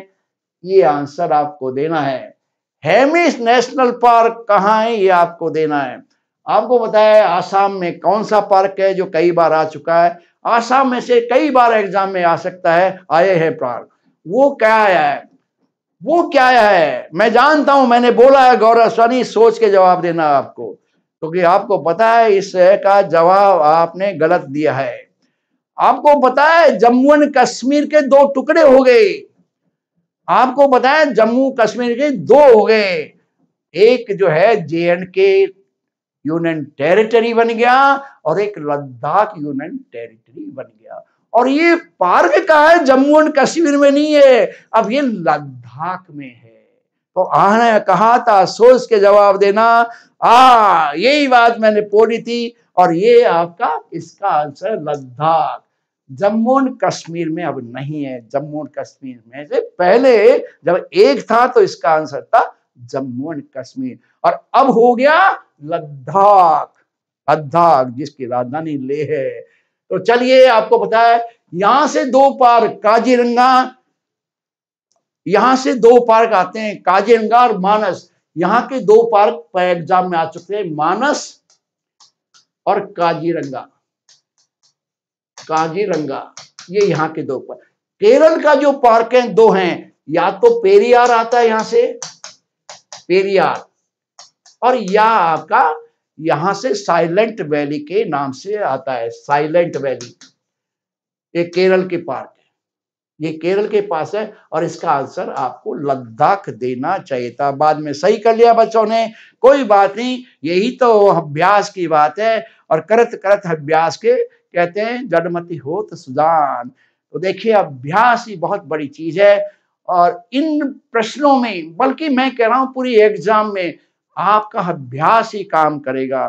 ये आंसर आपको देना है हेमिस नेशनल पार्क कहाँ है ये आपको देना है आपको बताया आसाम में कौन सा पार्क है जो कई बार आ चुका है आसाम में से कई बार एग्जाम में आ सकता है आए हैं पार्क वो क्या आया है वो क्या है मैं जानता हूं मैंने बोला है गौरव स्वानी सोच के जवाब देना आपको क्योंकि तो आपको पता है इस का जवाब आपने गलत दिया है आपको पता है जम्मू एंड कश्मीर के दो टुकड़े हो गए आपको बताया जम्मू कश्मीर के दो हो गए एक जो है J and K union territory बन गया और एक लद्दाख यूनियन टेरिटरी बन गया और ये पार्क का है जम्मू एंड कश्मीर में नहीं है अब ये लद्दाख में है तो आने कहा था सोच के जवाब देना आ यही बात मैंने बोली थी और ये आपका इसका आंसर लद्दाख जम्मू कश्मीर में अब नहीं है जम्मू कश्मीर में से पहले जब एक था तो इसका आंसर था जम्मू एंड कश्मीर और अब हो गया लद्दाख लद्दाख जिसकी राजधानी लेह है तो चलिए आपको पता है यहां से दो पार काजीरंगा यहां से दो पार्क आते हैं काजीरंगा और मानस यहां के दो पार्क एग्जाम में आ चुके हैं मानस और काजीरंगा काजीरंगा ये यहाँ के दो पर केरल का जो पार्क है दो हैं या तो पेरियार आता है यहां से पेरियार और या आपका यहां से साइलेंट वैली के नाम से आता है साइलेंट वैली ये केरल के पार्क है ये केरल के पास है और इसका आंसर आपको लद्दाख देना चाहिए था बाद में सही कर लिया बच्चों ने कोई बात नहीं यही तो अभ्यास की बात है और करत करत अभ्यास के कहते हैं जड़मति हो तो सुजान तो देखिए अभ्यास ही बहुत बड़ी चीज है और इन प्रश्नों में बल्कि मैं कह रहा हूं पूरी एग्जाम में आपका अभ्यास ही काम करेगा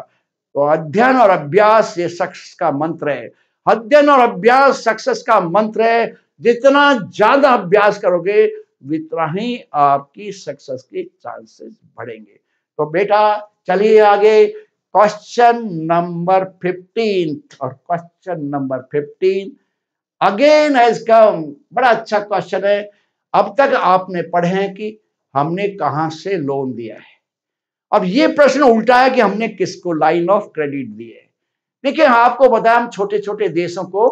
तो अध्ययन और अभ्यास ये सक्सेस का मंत्र है अध्ययन और अभ्यास सक्सेस का मंत्र है जितना ज्यादा अभ्यास करोगे उतना ही आपकी सक्सेस के चांसेस बढ़ेंगे तो बेटा चलिए आगे क्वेश्चन नंबर फिफ्टीन और question number fifteen again has come बड़ा अच्छा क्वेश्चन है अब तक आपने पढ़े हैं कि हमने कहां से लोन दिया है अब ये प्रश्न उल्टा है कि हमने किसको लाइन ऑफ क्रेडिट दिए देखिए आपको बताया हम छोटे छोटे देशों को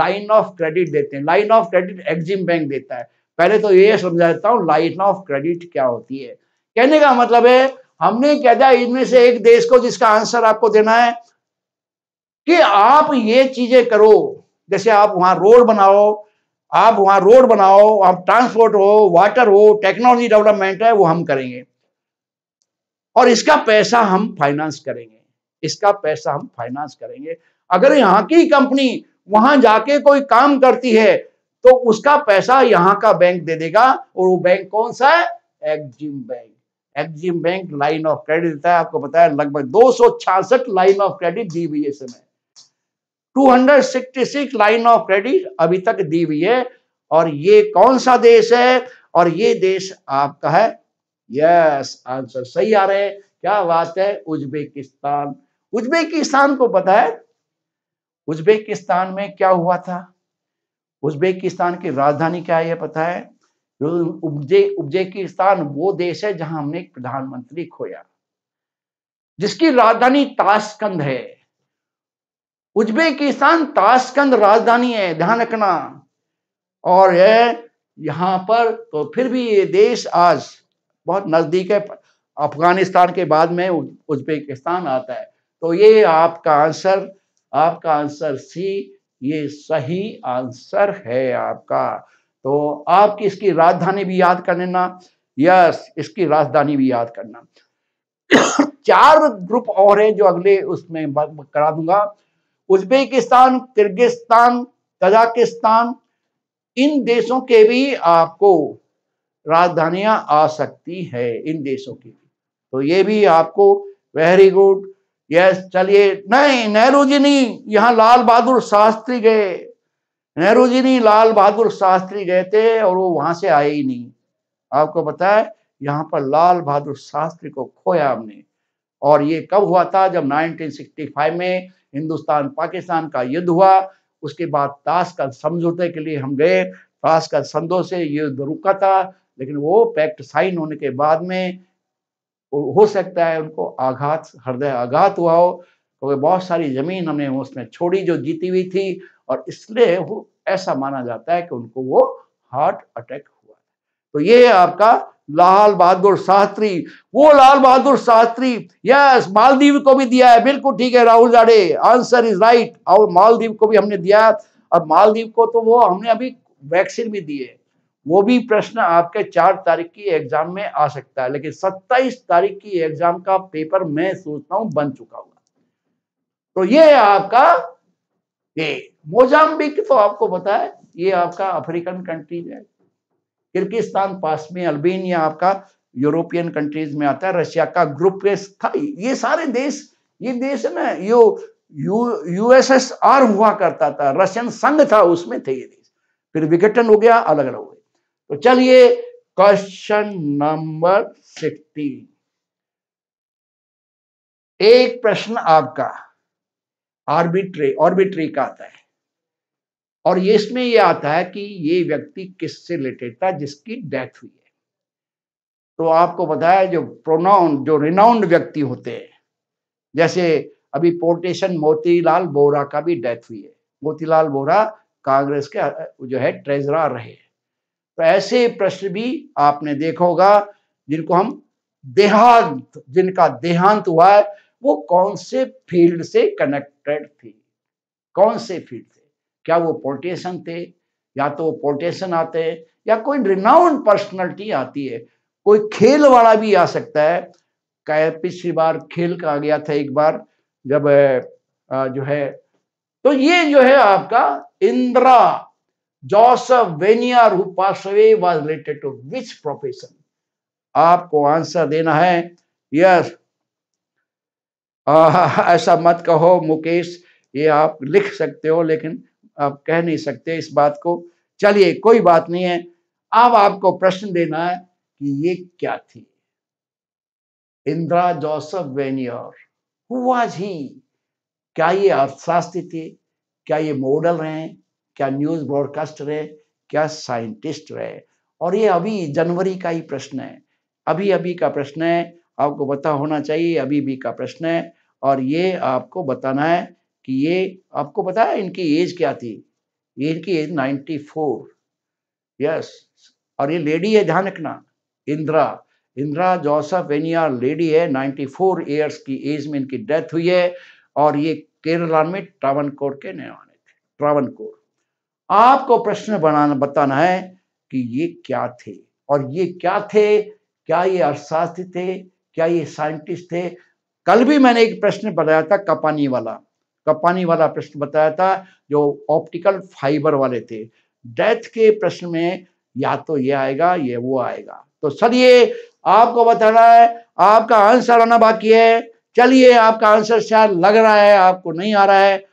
लाइन ऑफ क्रेडिट देते हैं line of credit Exim bank देता है पहले तो ये समझा देता हूँ लाइन ऑफ क्रेडिट क्या होती है कहने का मतलब है हमने क्या दिया इनमें से एक देश को जिसका आंसर आपको देना है कि आप ये चीजें करो जैसे आप वहां रोड बनाओ आप वहां रोड बनाओ आप ट्रांसपोर्ट हो वाटर हो टेक्नोलॉजी डेवलपमेंट है वो हम करेंगे और इसका पैसा हम फाइनेंस करेंगे इसका पैसा हम फाइनेंस करेंगे अगर यहाँ की कंपनी वहां जाके कोई काम करती है तो उसका पैसा यहाँ का बैंक दे देगा और वो बैंक कौन सा है Exim bank Exim bank line of credit देता है आपको बताया लगभग दो लाइन ऑफ क्रेडिट दी हुई है इस समय 266 लाइन ऑफ क्रेडिट अभी तक दी हुई है और ये कौन सा देश है और ये देश आपका है यस आंसर सही आ रहे हैं क्या बात है उज्बेकिस्तान उज्बेकिस्तान को पता है उज्बेकिस्तान में क्या हुआ था उज्बेकिस्तान की राजधानी क्या है ये पता है उब्जे स्थान वो देश है जहां हमने एक प्रधानमंत्री खोया जिसकी राजधानी ताशकंद है उज्बेकिस्तान ताशकंद राजधानी है ध्यान रखना और यह यहां पर तो फिर भी ये देश आज बहुत नजदीक है अफगानिस्तान के बाद में उज्बेकिस्तान आता है तो ये आपका आंसर आपका आंसर सी ये सही आंसर है आपका तो आपकी इसकी राजधानी भी याद कर लेना यस इसकी राजधानी भी याद करना चार ग्रुप और हैं जो अगले उसमें करा दूंगा उज्बेकिस्तान किर्गिस्तान कजाकिस्तान इन देशों के भी आपको राजधानियां आ सकती है इन देशों की तो ये भी आपको वेरी गुड यस चलिए नहीं नेहरू जी नहीं यहाँ लाल बहादुर शास्त्री गए नेहरू जी नहीं लाल बहादुर शास्त्री गए थे और वो वहां से आए ही नहीं आपको पता है यहाँ पर लाल बहादुर शास्त्री को खोया हमने और ये कब हुआ था जब 1965 में हिंदुस्तान पाकिस्तान का युद्ध हुआ उसके बाद ताशकंद समझौते के लिए हम गए का संदो से युद्ध रुका था लेकिन वो पैक्ट साइन होने के बाद में हो सकता है उनको आघात हृदय आघात हुआ हो क्योंकि तो बहुत सारी जमीन हमने उसमें छोड़ी जो जीती हुई थी और इसलिए वो ऐसा माना जाता है कि उनको वो हार्ट अटैक हुआ है तो ये आपका लाल बहादुर शास्त्री वो लाल बहादुर शास्त्री यस मालदीव को भी दिया है बिल्कुल ठीक है Rahul Jade answer is right और मालदीव को भी हमने दिया और मालदीव को तो वो हमने अभी वैक्सीन भी दिए वो भी प्रश्न आपके चार तारीख की एग्जाम में आ सकता है लेकिन सत्ताईस तारीख की एग्जाम का पेपर मैं सोचता हूं बन चुका हुआ तो ये आपका ये मोजाम्बिक तो आपको पता है ये आपका अफ्रीकन कंट्रीज है किर्गिस्तान पास में अल्बेनिया आपका यूरोपियन कंट्रीज में आता है रशिया का ग्रुप था ये सारे देश ये देश ना यो यूएसएसआर हुआ करता था रशियन संघ था उसमें थे ये देश फिर विघटन हो गया अलग अलग हो गए तो चलिए क्वेश्चन नंबर सिक्सटीन एक प्रश्न आपका आर्बिट्री ऑर्बिट्री का आता है और ये इसमें ये आता है कि ये व्यक्ति किससे रिलेटेड था जिसकी डेथ हुई है तो आपको बताया जो प्रोनाउन जो रिनाउंड व्यक्ति होते हैं जैसे अभी पोर्टेशन मोतीलाल बोरा का भी डेथ हुई है मोतीलाल बोरा कांग्रेस के जो है ट्रेजरार रहे तो ऐसे प्रश्न भी आपने देखा होगा जिनको हम देहांत जिनका देहांत हुआ है वो कौन से फील्ड से कनेक्टेड थी कौन से फील्ड क्या वो पोर्टेशन थे या तो वो पोर्टेशन आते हैं या कोई रिनाउंड पर्सनलिटी आती है कोई खेल वाला भी आ सकता है पिछली बार खेल का आ गया था एक बार जब जो है तो ये जो है आपका Indira Joseph Venniyoor who was related to which profession आपको आंसर देना है यस ऐसा मत कहो मुकेश ये आप लिख सकते हो लेकिन आप कह नहीं सकते इस बात को चलिए कोई बात नहीं है अब आपको प्रश्न देना है कि ये क्या थी Indira Joseph Venniyoor was he क्या ये अर्थशास्त्री थे क्या ये मॉडल रहे क्या न्यूज ब्रॉडकास्टर है क्या साइंटिस्ट रहे और ये अभी जनवरी का ही प्रश्न है अभी अभी का प्रश्न है आपको पता होना चाहिए अभी भी का प्रश्न है और ये आपको बताना है कि ये आपको पता है इनकी एज क्या थी ये इनकी एज 94 यस और ये लेडी है ध्यान रखना इंदिरा इंदिरा जोसफ एनिया लेडी है 94 ईयर्स की एज में इनकी डेथ हुई है और ये केरला में ट्रावन कोर के नए आने थे कोर आपको प्रश्न बनाना बताना है कि ये क्या थे और ये क्या थे क्या ये अर्थशास्त्री थे क्या ये साइंटिस्ट थे कल भी मैंने एक प्रश्न बताया था कपानी वाला कपानी पानी वाला प्रश्न बताया था जो ऑप्टिकल फाइबर वाले थे डेथ के प्रश्न में या तो ये आएगा ये वो आएगा तो सर ये आपको बताना है आपका आंसर आना बाकी है चलिए आपका आंसर शायद लग रहा है आपको नहीं आ रहा है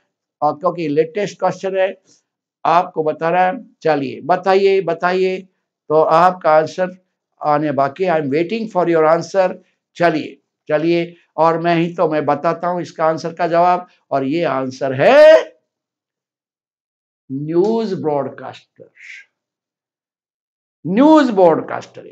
और क्योंकि लेटेस्ट क्वेश्चन है आपको बता रहा है चलिए बताइए बताइए तो आपका आंसर आने बाकी I am waiting for your answer चलिए चलिए और मैं ही तो मैं बताता हूं इसका आंसर का जवाब और ये आंसर है न्यूज ब्रॉडकास्टर न्यूज ब्रॉडकास्टर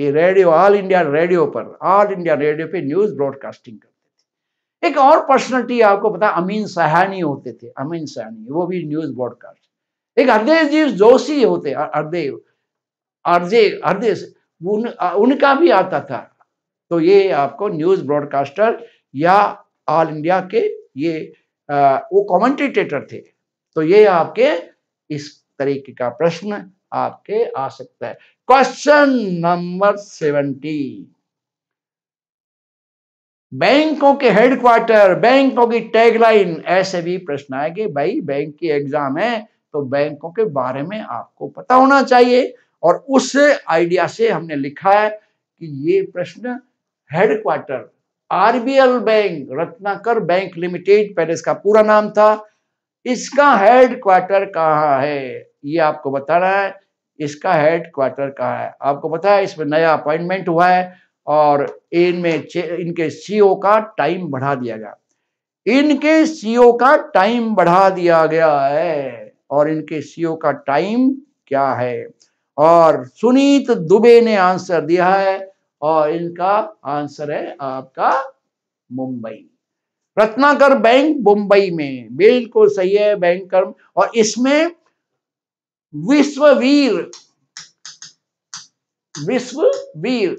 ये रेडियो ऑल इंडिया रेडियो पर ऑल इंडिया रेडियो पे न्यूज ब्रॉडकास्टिंग करते थे एक और पर्सनलिटी आपको पता अमीन सहानी होते थे अमीन सहानी वो भी न्यूज ब्रॉडकास्ट एक हरदेव जोशी होते हरदेव अर्देव हरदेव उन, उनका भी आता था तो ये आपको न्यूज़ ब्रॉडकास्टर या ऑल इंडिया के ये आ, वो कमेंटेटेटर थे तो ये आपके इस तरीके का प्रश्न आपके आ सकता है क्वेश्चन नंबर सेवेंटी बैंकों के हेडक्वार्टर बैंकों की टैगलाइन ऐसे भी प्रश्न आएंगे भाई बैंक की एग्जाम है तो बैंकों के बारे में आपको पता होना चाहिए और उस आइडिया से हमने लिखा है कि ये प्रश्न headquarter RBL bank Ratnakar bank limited पहले इसका पूरा नाम था इसका हेड क्वार्टर कहाँ है ये आपको बताना है इसका हेड क्वार्टर कहाँ है आपको पता है इसमें नया अपॉइंटमेंट हुआ है और इनमें इनके सीईओ e का टाइम बढ़ा दिया गया इनके सीईओ e का टाइम बढ़ा दिया गया है और इनके सीईओ e का टाइम क्या है और सुनीत दुबे ने आंसर दिया है और इनका आंसर है आपका मुंबई रत्नाकर बैंक मुंबई में बिल्कुल सही है बैंक कर्म और इसमें विश्ववीर विश्ववीर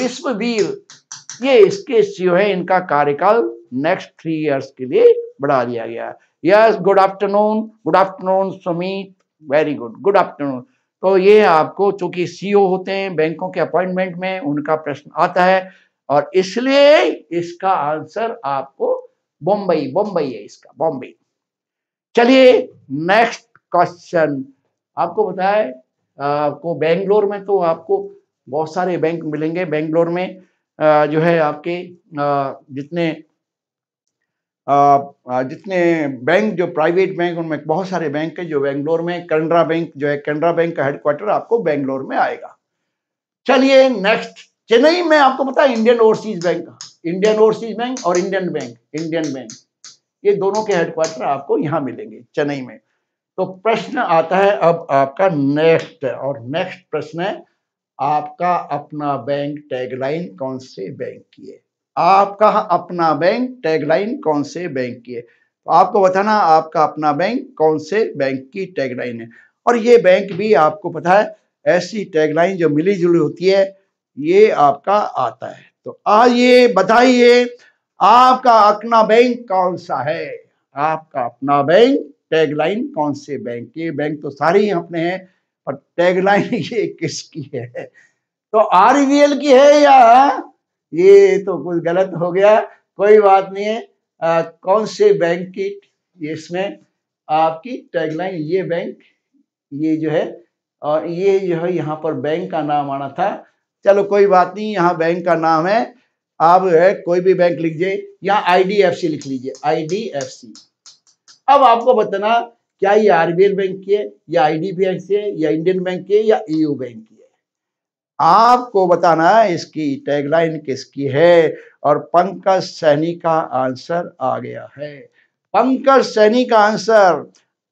विश्ववीर ये इसके जो है इनका कार्यकाल नेक्स्ट थ्री इयर्स के लिए बढ़ा दिया गया yes good afternoon good afternoon Sumit very good good afternoon तो ये आपको चूंकि सीईओ e होते हैं बैंकों के अपॉइंटमेंट में उनका प्रश्न आता है और इसलिए इसका आंसर आपको बॉम्बई बॉम्बई है इसका बॉम्बे चलिए नेक्स्ट क्वेश्चन आपको बताए आपको बेंगलोर में तो आपको बहुत सारे बैंक मिलेंगे बेंगलोर में जो है आपके जितने जितने बैंक जो प्राइवेट बैंक उनमें बहुत सारे बैंक है जो बेंगलोर में कैनरा बैंक जो है कैनरा बैंक का हेडक्वार्टर आपको बेंगलोर में आएगा चलिए नेक्स्ट चेन्नई में आपको पता है Indian overseas bank Indian overseas bank और इंडियन बैंक इंडियन बैंक ये दोनों के हेडक्वार्टर आपको यहाँ मिलेंगे चेन्नई में तो प्रश्न आता है अब आपका नेक्स्ट और नेक्स्ट प्रश्न है आपका अपना बैंक टैगलाइन कौन से बैंक की है आपका अपना बैंक टैगलाइन कौन से बैंक की है तो आपको बताना आपका अपना बैंक कौन से बैंक की टैगलाइन है और ये बैंक भी आपको पता है ऐसी टैगलाइन जो मिली जुली होती है ये आपका आता है तो आइए बताइए आपका अपना बैंक कौन सा है आपका अपना बैंक टैगलाइन कौन से बैंक की बैंक तो सारे ही अपने हैं पर टैगलाइन ये किसकी है तो आरबीएल की है या ये तो कुछ गलत हो गया कोई बात नहीं है आ, कौन से बैंक की इसमें आपकी टैगलाइन ये बैंक ये जो है और ये जो है यहाँ पर बैंक का नाम आना था चलो कोई बात नहीं यहाँ बैंक का नाम है आप है कोई भी बैंक लिख दीजिए यहाँ आईडीएफसी लिख लीजिए आईडीएफसी अब आपको बताना क्या ये आरबीएल बैंक की है या आईडीबीआई से या इंडियन बैंक की है या ईयू बैंक की आपको बताना है इसकी टैगलाइन किसकी है और पंकज सैनी का आंसर आ गया है पंकज सैनी का आंसर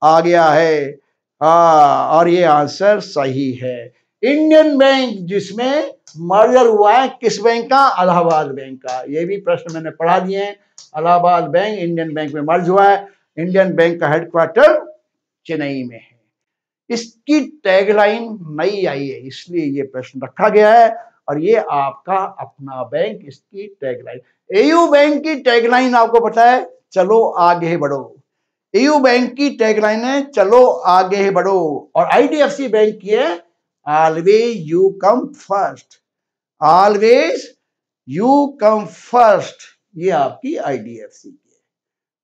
आ गया है आ, हाँ, और ये आंसर सही है इंडियन बैंक जिसमें मर्जर हुआ है किस बैंक का अलाहाबाद बैंक का ये भी प्रश्न मैंने पढ़ा दिए हैं अलाहाबाद बैंक इंडियन बैंक में मर्ज हुआ है इंडियन बैंक का हेडक्वार्टर चेन्नई में है इसकी टैगलाइन नई आई है इसलिए ये प्रश्न रखा गया है और ये आपका अपना बैंक इसकी टैगलाइन एयू बैंक की टैगलाइन आपको पता है चलो आगे बढ़ो एयू बैंक की टैगलाइन है चलो आगे बढ़ो और आईडीएफसी बैंक की है always you come first always you come first ये आपकी आईडीएफसी की है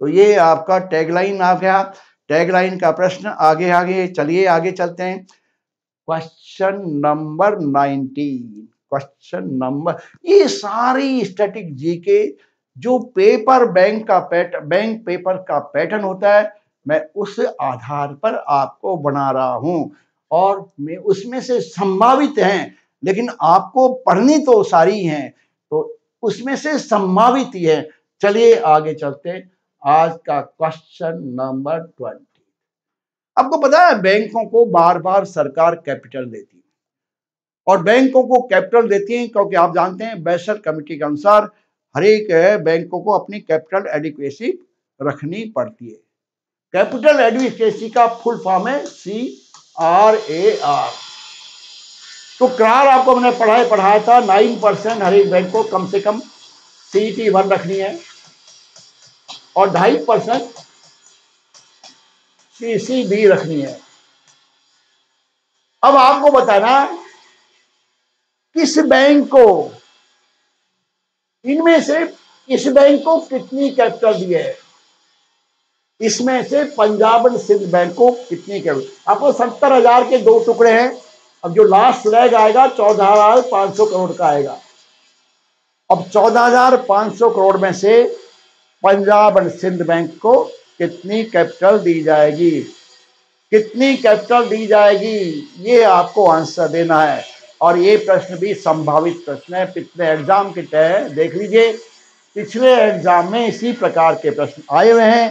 तो ये आपका टैगलाइन आ गया टैगलाइन का प्रश्न आगे आगे चलिए आगे चलते हैं question number nineteen question number ये सारी स्टैटिक जीके जो पेपर बैंक का पैट बैंक पेपर का पैटर्न होता है मैं उस आधार पर आपको बना रहा हूं और मैं उसमें से संभावित हैं लेकिन आपको पढ़नी तो सारी हैं तो उसमें से संभावित ही है चलिए आगे चलते हैं आज का क्वेश्चन नंबर ट्वेंटी आपको पता है बैंकों को बार बार सरकार कैपिटल देती है और बैंकों को कैपिटल देती है क्योंकि आप जानते हैं बैसर कमेटी के अनुसार हर एक बैंकों को अपनी कैपिटल एडिक्वेसी रखनी पड़ती है कैपिटल एडिक्वेसी का फुल फॉर्म है सी आर ए आर तो करार आपको मैंने पढ़ाया पढ़ाया था नाइन परसेंट हर एक बैंक को कम से कम टी वन रखनी है और ढाई परसेंट भी रखनी है अब आपको बताना किस बैंक को इनमें से इस बैंक को कितनी कैपिटल दी है इसमें से पंजाब एंड सिंध बैंक को कितनी कैपिटल आपको सत्तर हजार के दो टुकड़े हैं अब जो लास्ट लैग आएगा चौदह हजार पांच सौ करोड़ का आएगा अब चौदह हजार पांच सौ करोड़ में से पंजाब एंड सिंध बैंक को कितनी कैपिटल दी जाएगी कितनी कैपिटल दी जाएगी ये आपको आंसर देना है और ये प्रश्न भी संभावित प्रश्न है पिछले एग्जाम के तय देख लीजिए पिछले एग्जाम में इसी प्रकार के प्रश्न आए हुए हैं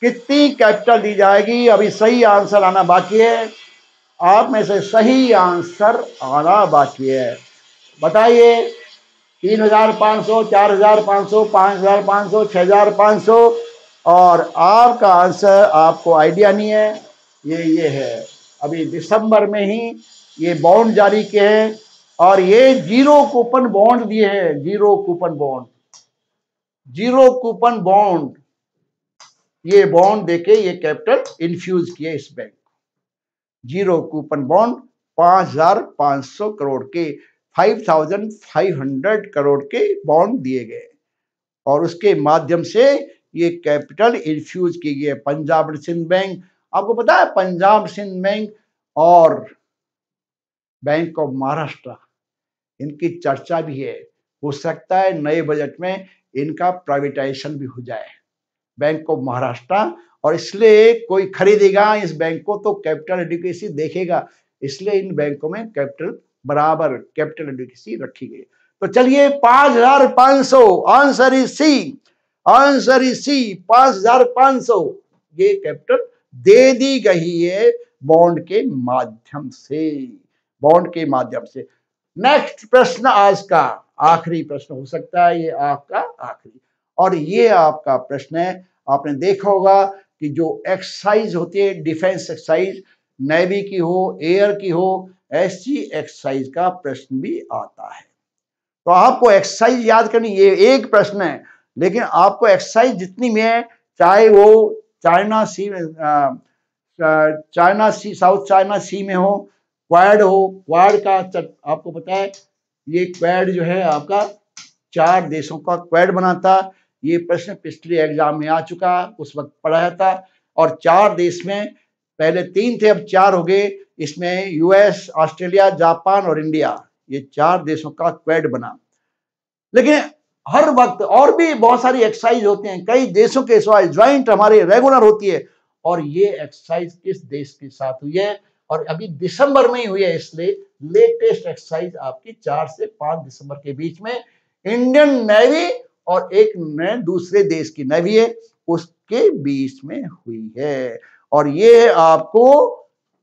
कितनी कैपिटल दी जाएगी अभी सही आंसर आना बाकी है आप में से सही आंसर आना बाकी है बताइए तीन हजार पाँच सौ चार हजार पाँच सौ पाँच हजार पाँच सौ छः हजार पाँच सौ और आपका आंसर आपको आइडिया नहीं है ये ये है अभी दिसंबर में ही ये बॉन्ड जारी किए हैं और ये जीरो कूपन बॉन्ड दिए हैं zero coupon bond zero coupon bond ये बॉन्ड देके ये कैपिटल इन्फ्यूज किए इस बैंक जीरो कूपन बॉन्ड पांच हजार पांच सौ करोड़ के 5,500 करोड़ के बॉन्ड दिए गए और उसके माध्यम से ये कैपिटल इन्फ्यूज किए गए पंजाब सिंध बैंक आपको पता है पंजाब सिंध बैंक और बैंक ऑफ महाराष्ट्र इनकी चर्चा भी है हो सकता है नए बजट में इनका प्राइवेटाइजेशन भी हो जाए बैंक ऑफ महाराष्ट्र और इसलिए कोई खरीदेगा इस बैंक को तो कैपिटल एडिक्रेसी देखेगा इसलिए इन बैंकों में कैपिटल बराबर कैपिटल एडवोकेसी रखी गई तो चलिए पांच हजार पांच सौ answer is C answer is C पांच हजार पांच सौ ये कैपिटल दे दी गई है बॉन्ड के माध्यम से बॉन्ड के माध्यम से नेक्स्ट प्रश्न आज का आखिरी प्रश्न हो सकता है ये आपका आखिरी और ये आपका प्रश्न है आपने देखा होगा कि जो एक्सरसाइज होती है डिफेंस एक्सरसाइज नेवी की हो एयर की हो ऐसी एक्सरसाइज का प्रश्न भी आता है तो आपको एक्सरसाइज याद करनी ये एक प्रश्न है लेकिन आपको एक्सरसाइज जितनी भी है चाहे वो China sea China sea south China sea में हो क्वाड हो क्वाड का आपको पता है ये क्वाड जो है आपका चार देशों का क्वाड बना था ये प्रश्न पिछले एग्जाम में आ चुका उस वक्त पढ़ाया था और चार देश में पहले तीन थे अब चार हो गए इसमें यूएस ऑस्ट्रेलिया जापान और इंडिया ये चार देशों का क्वेड बना लेकिन हर वक्त और भी बहुत सारी एक्सरसाइज होती हैं कई देशों के ज्वाइंट हमारे रेगुलर होती है और ये एक्सरसाइज किस देश के साथ हुई है और अभी दिसंबर में ही हुई है इसलिए लेटेस्ट एक्सरसाइज आपकी चार से पांच दिसंबर के बीच में इंडियन नेवी और एक नए दूसरे देश की नेवी है उसके बीच में हुई है और ये आपको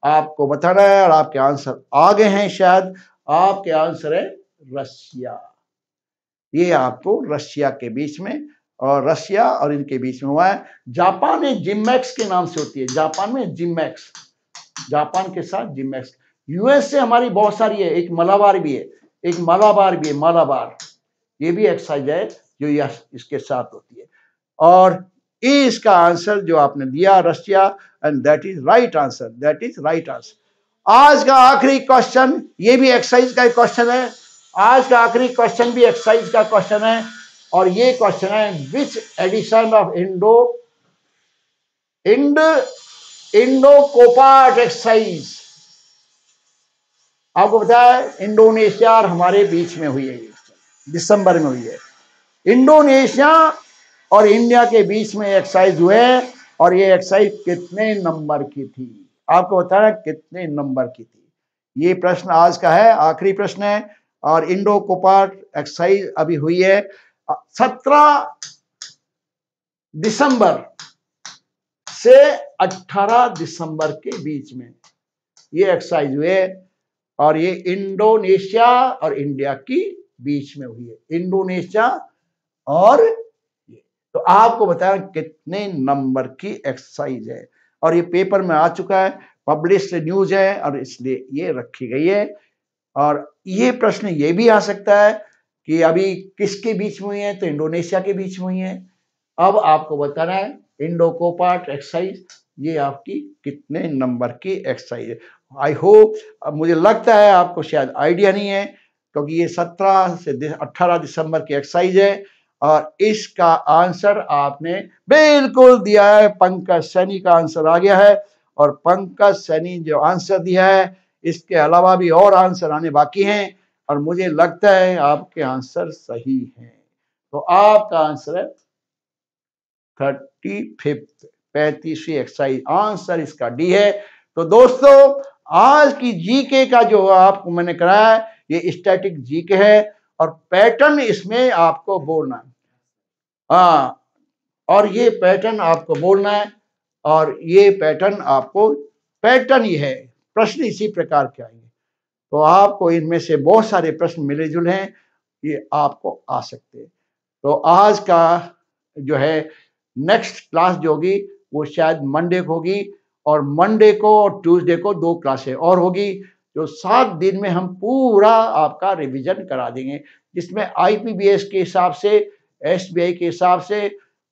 आपको बताना है और आपके आंसर आगे हैं शायद आपके आंसर है रशिया ये आपको रशिया के बीच में और रशिया और इनके बीच में हुआ है जापान में जिमैक्स के नाम से होती है जापान में जिमैक्स जापान के साथ जिमैक्स यूएस से हमारी बहुत सारी है एक मलाबार भी है एक मालाबार भी है मालाबार ये भी एक्सरसाइज है जो इसके साथ होती है और ए इसका आंसर जो आपने दिया Russia and that is right answer that is right answer आज का आखिरी क्वेश्चन ये भी एक्सरसाइज का क्वेश्चन है आज का आखिरी क्वेश्चन भी एक्सरसाइज का क्वेश्चन है और ये क्वेश्चन है विच एडिशन ऑफ इंडो इंड इंडो कोपाट एक्सरसाइज आपको बताया इंडोनेशिया और हमारे बीच में हुई है दिसंबर में हुई है इंडोनेशिया और इंडिया के बीच में एक्साइज हुए और ये एक्साइज कितने नंबर की थी आपको बताना कितने नंबर की थी ये प्रश्न आज का है आखिरी प्रश्न है और इंडो कोपाट एक्साइज अभी हुई है सत्रह दिसंबर से अठारह दिसंबर के बीच में ये एक्साइज हुए और ये इंडोनेशिया और इंडिया की बीच में हुई है इंडोनेशिया और तो आपको बताया कितने नंबर की एक्सरसाइज है और ये पेपर में आ चुका है पब्लिश न्यूज है और इसलिए ये रखी गई है और ये प्रश्न ये भी आ सकता है कि अभी किसके बीच में हुई है तो इंडोनेशिया के बीच में हुई है अब आपको बताना है इंडो कोपार्ट एक्सरसाइज ये आपकी कितने नंबर की एक्सरसाइज है आई होप मुझे लगता है आपको शायद आइडिया नहीं है क्योंकि ये 17 से 18 दिसंबर की एक्सरसाइज है और इसका आंसर आपने बिल्कुल दिया है पंकज सैनी का आंसर आ गया है और पंकज सैनी जो आंसर दिया है इसके अलावा भी और आंसर आने बाकी हैं और मुझे लगता है आपके आंसर सही हैं तो आपका आंसर है थर्टी फिफ्थ पैंतीसवीं एक्सरसाइज आंसर इसका डी है तो दोस्तों आज की जीके का जो आपको मैंने कराया ये स्टैटिक जीके है और पैटर्न इसमें आपको बोलना हाँ और ये पैटर्न आपको बोलना है और ये पैटर्न आपको पैटर्न ही है प्रश्न इसी प्रकार के आएंगे तो आपको इनमें से बहुत सारे प्रश्न मिले जुले हैं ये आपको आ सकते हैं तो आज का जो है नेक्स्ट क्लास जो होगी वो शायद मंडे को होगी और मंडे को और ट्यूसडे को दो क्लासें और होगी जो सात दिन में हम पूरा आपका रिवीजन करा देंगे जिसमें आईपीबीएस के हिसाब से एस के हिसाब से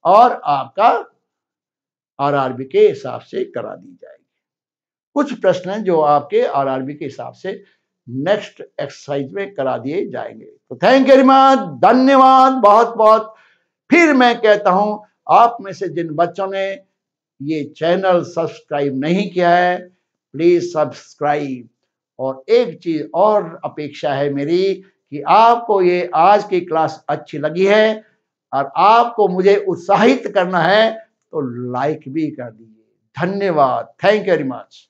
और आपका आरआरबी के हिसाब से करा दी जाएगी कुछ प्रश्न जो आपके आरआरबी के हिसाब से नेक्स्ट एक्सरसाइज में करा दिए जाएंगे तो थैंक यू वेरी मच धन्यवाद बहुत बहुत फिर मैं कहता हूं आप में से जिन बच्चों ने ये चैनल सब्सक्राइब नहीं किया है प्लीज सब्सक्राइब और एक चीज और अपेक्षा है मेरी कि आपको ये आज की क्लास अच्छी लगी है और आपको मुझे उत्साहित करना है तो लाइक भी कर दीजिए धन्यवाद थैंक यू वेरी मच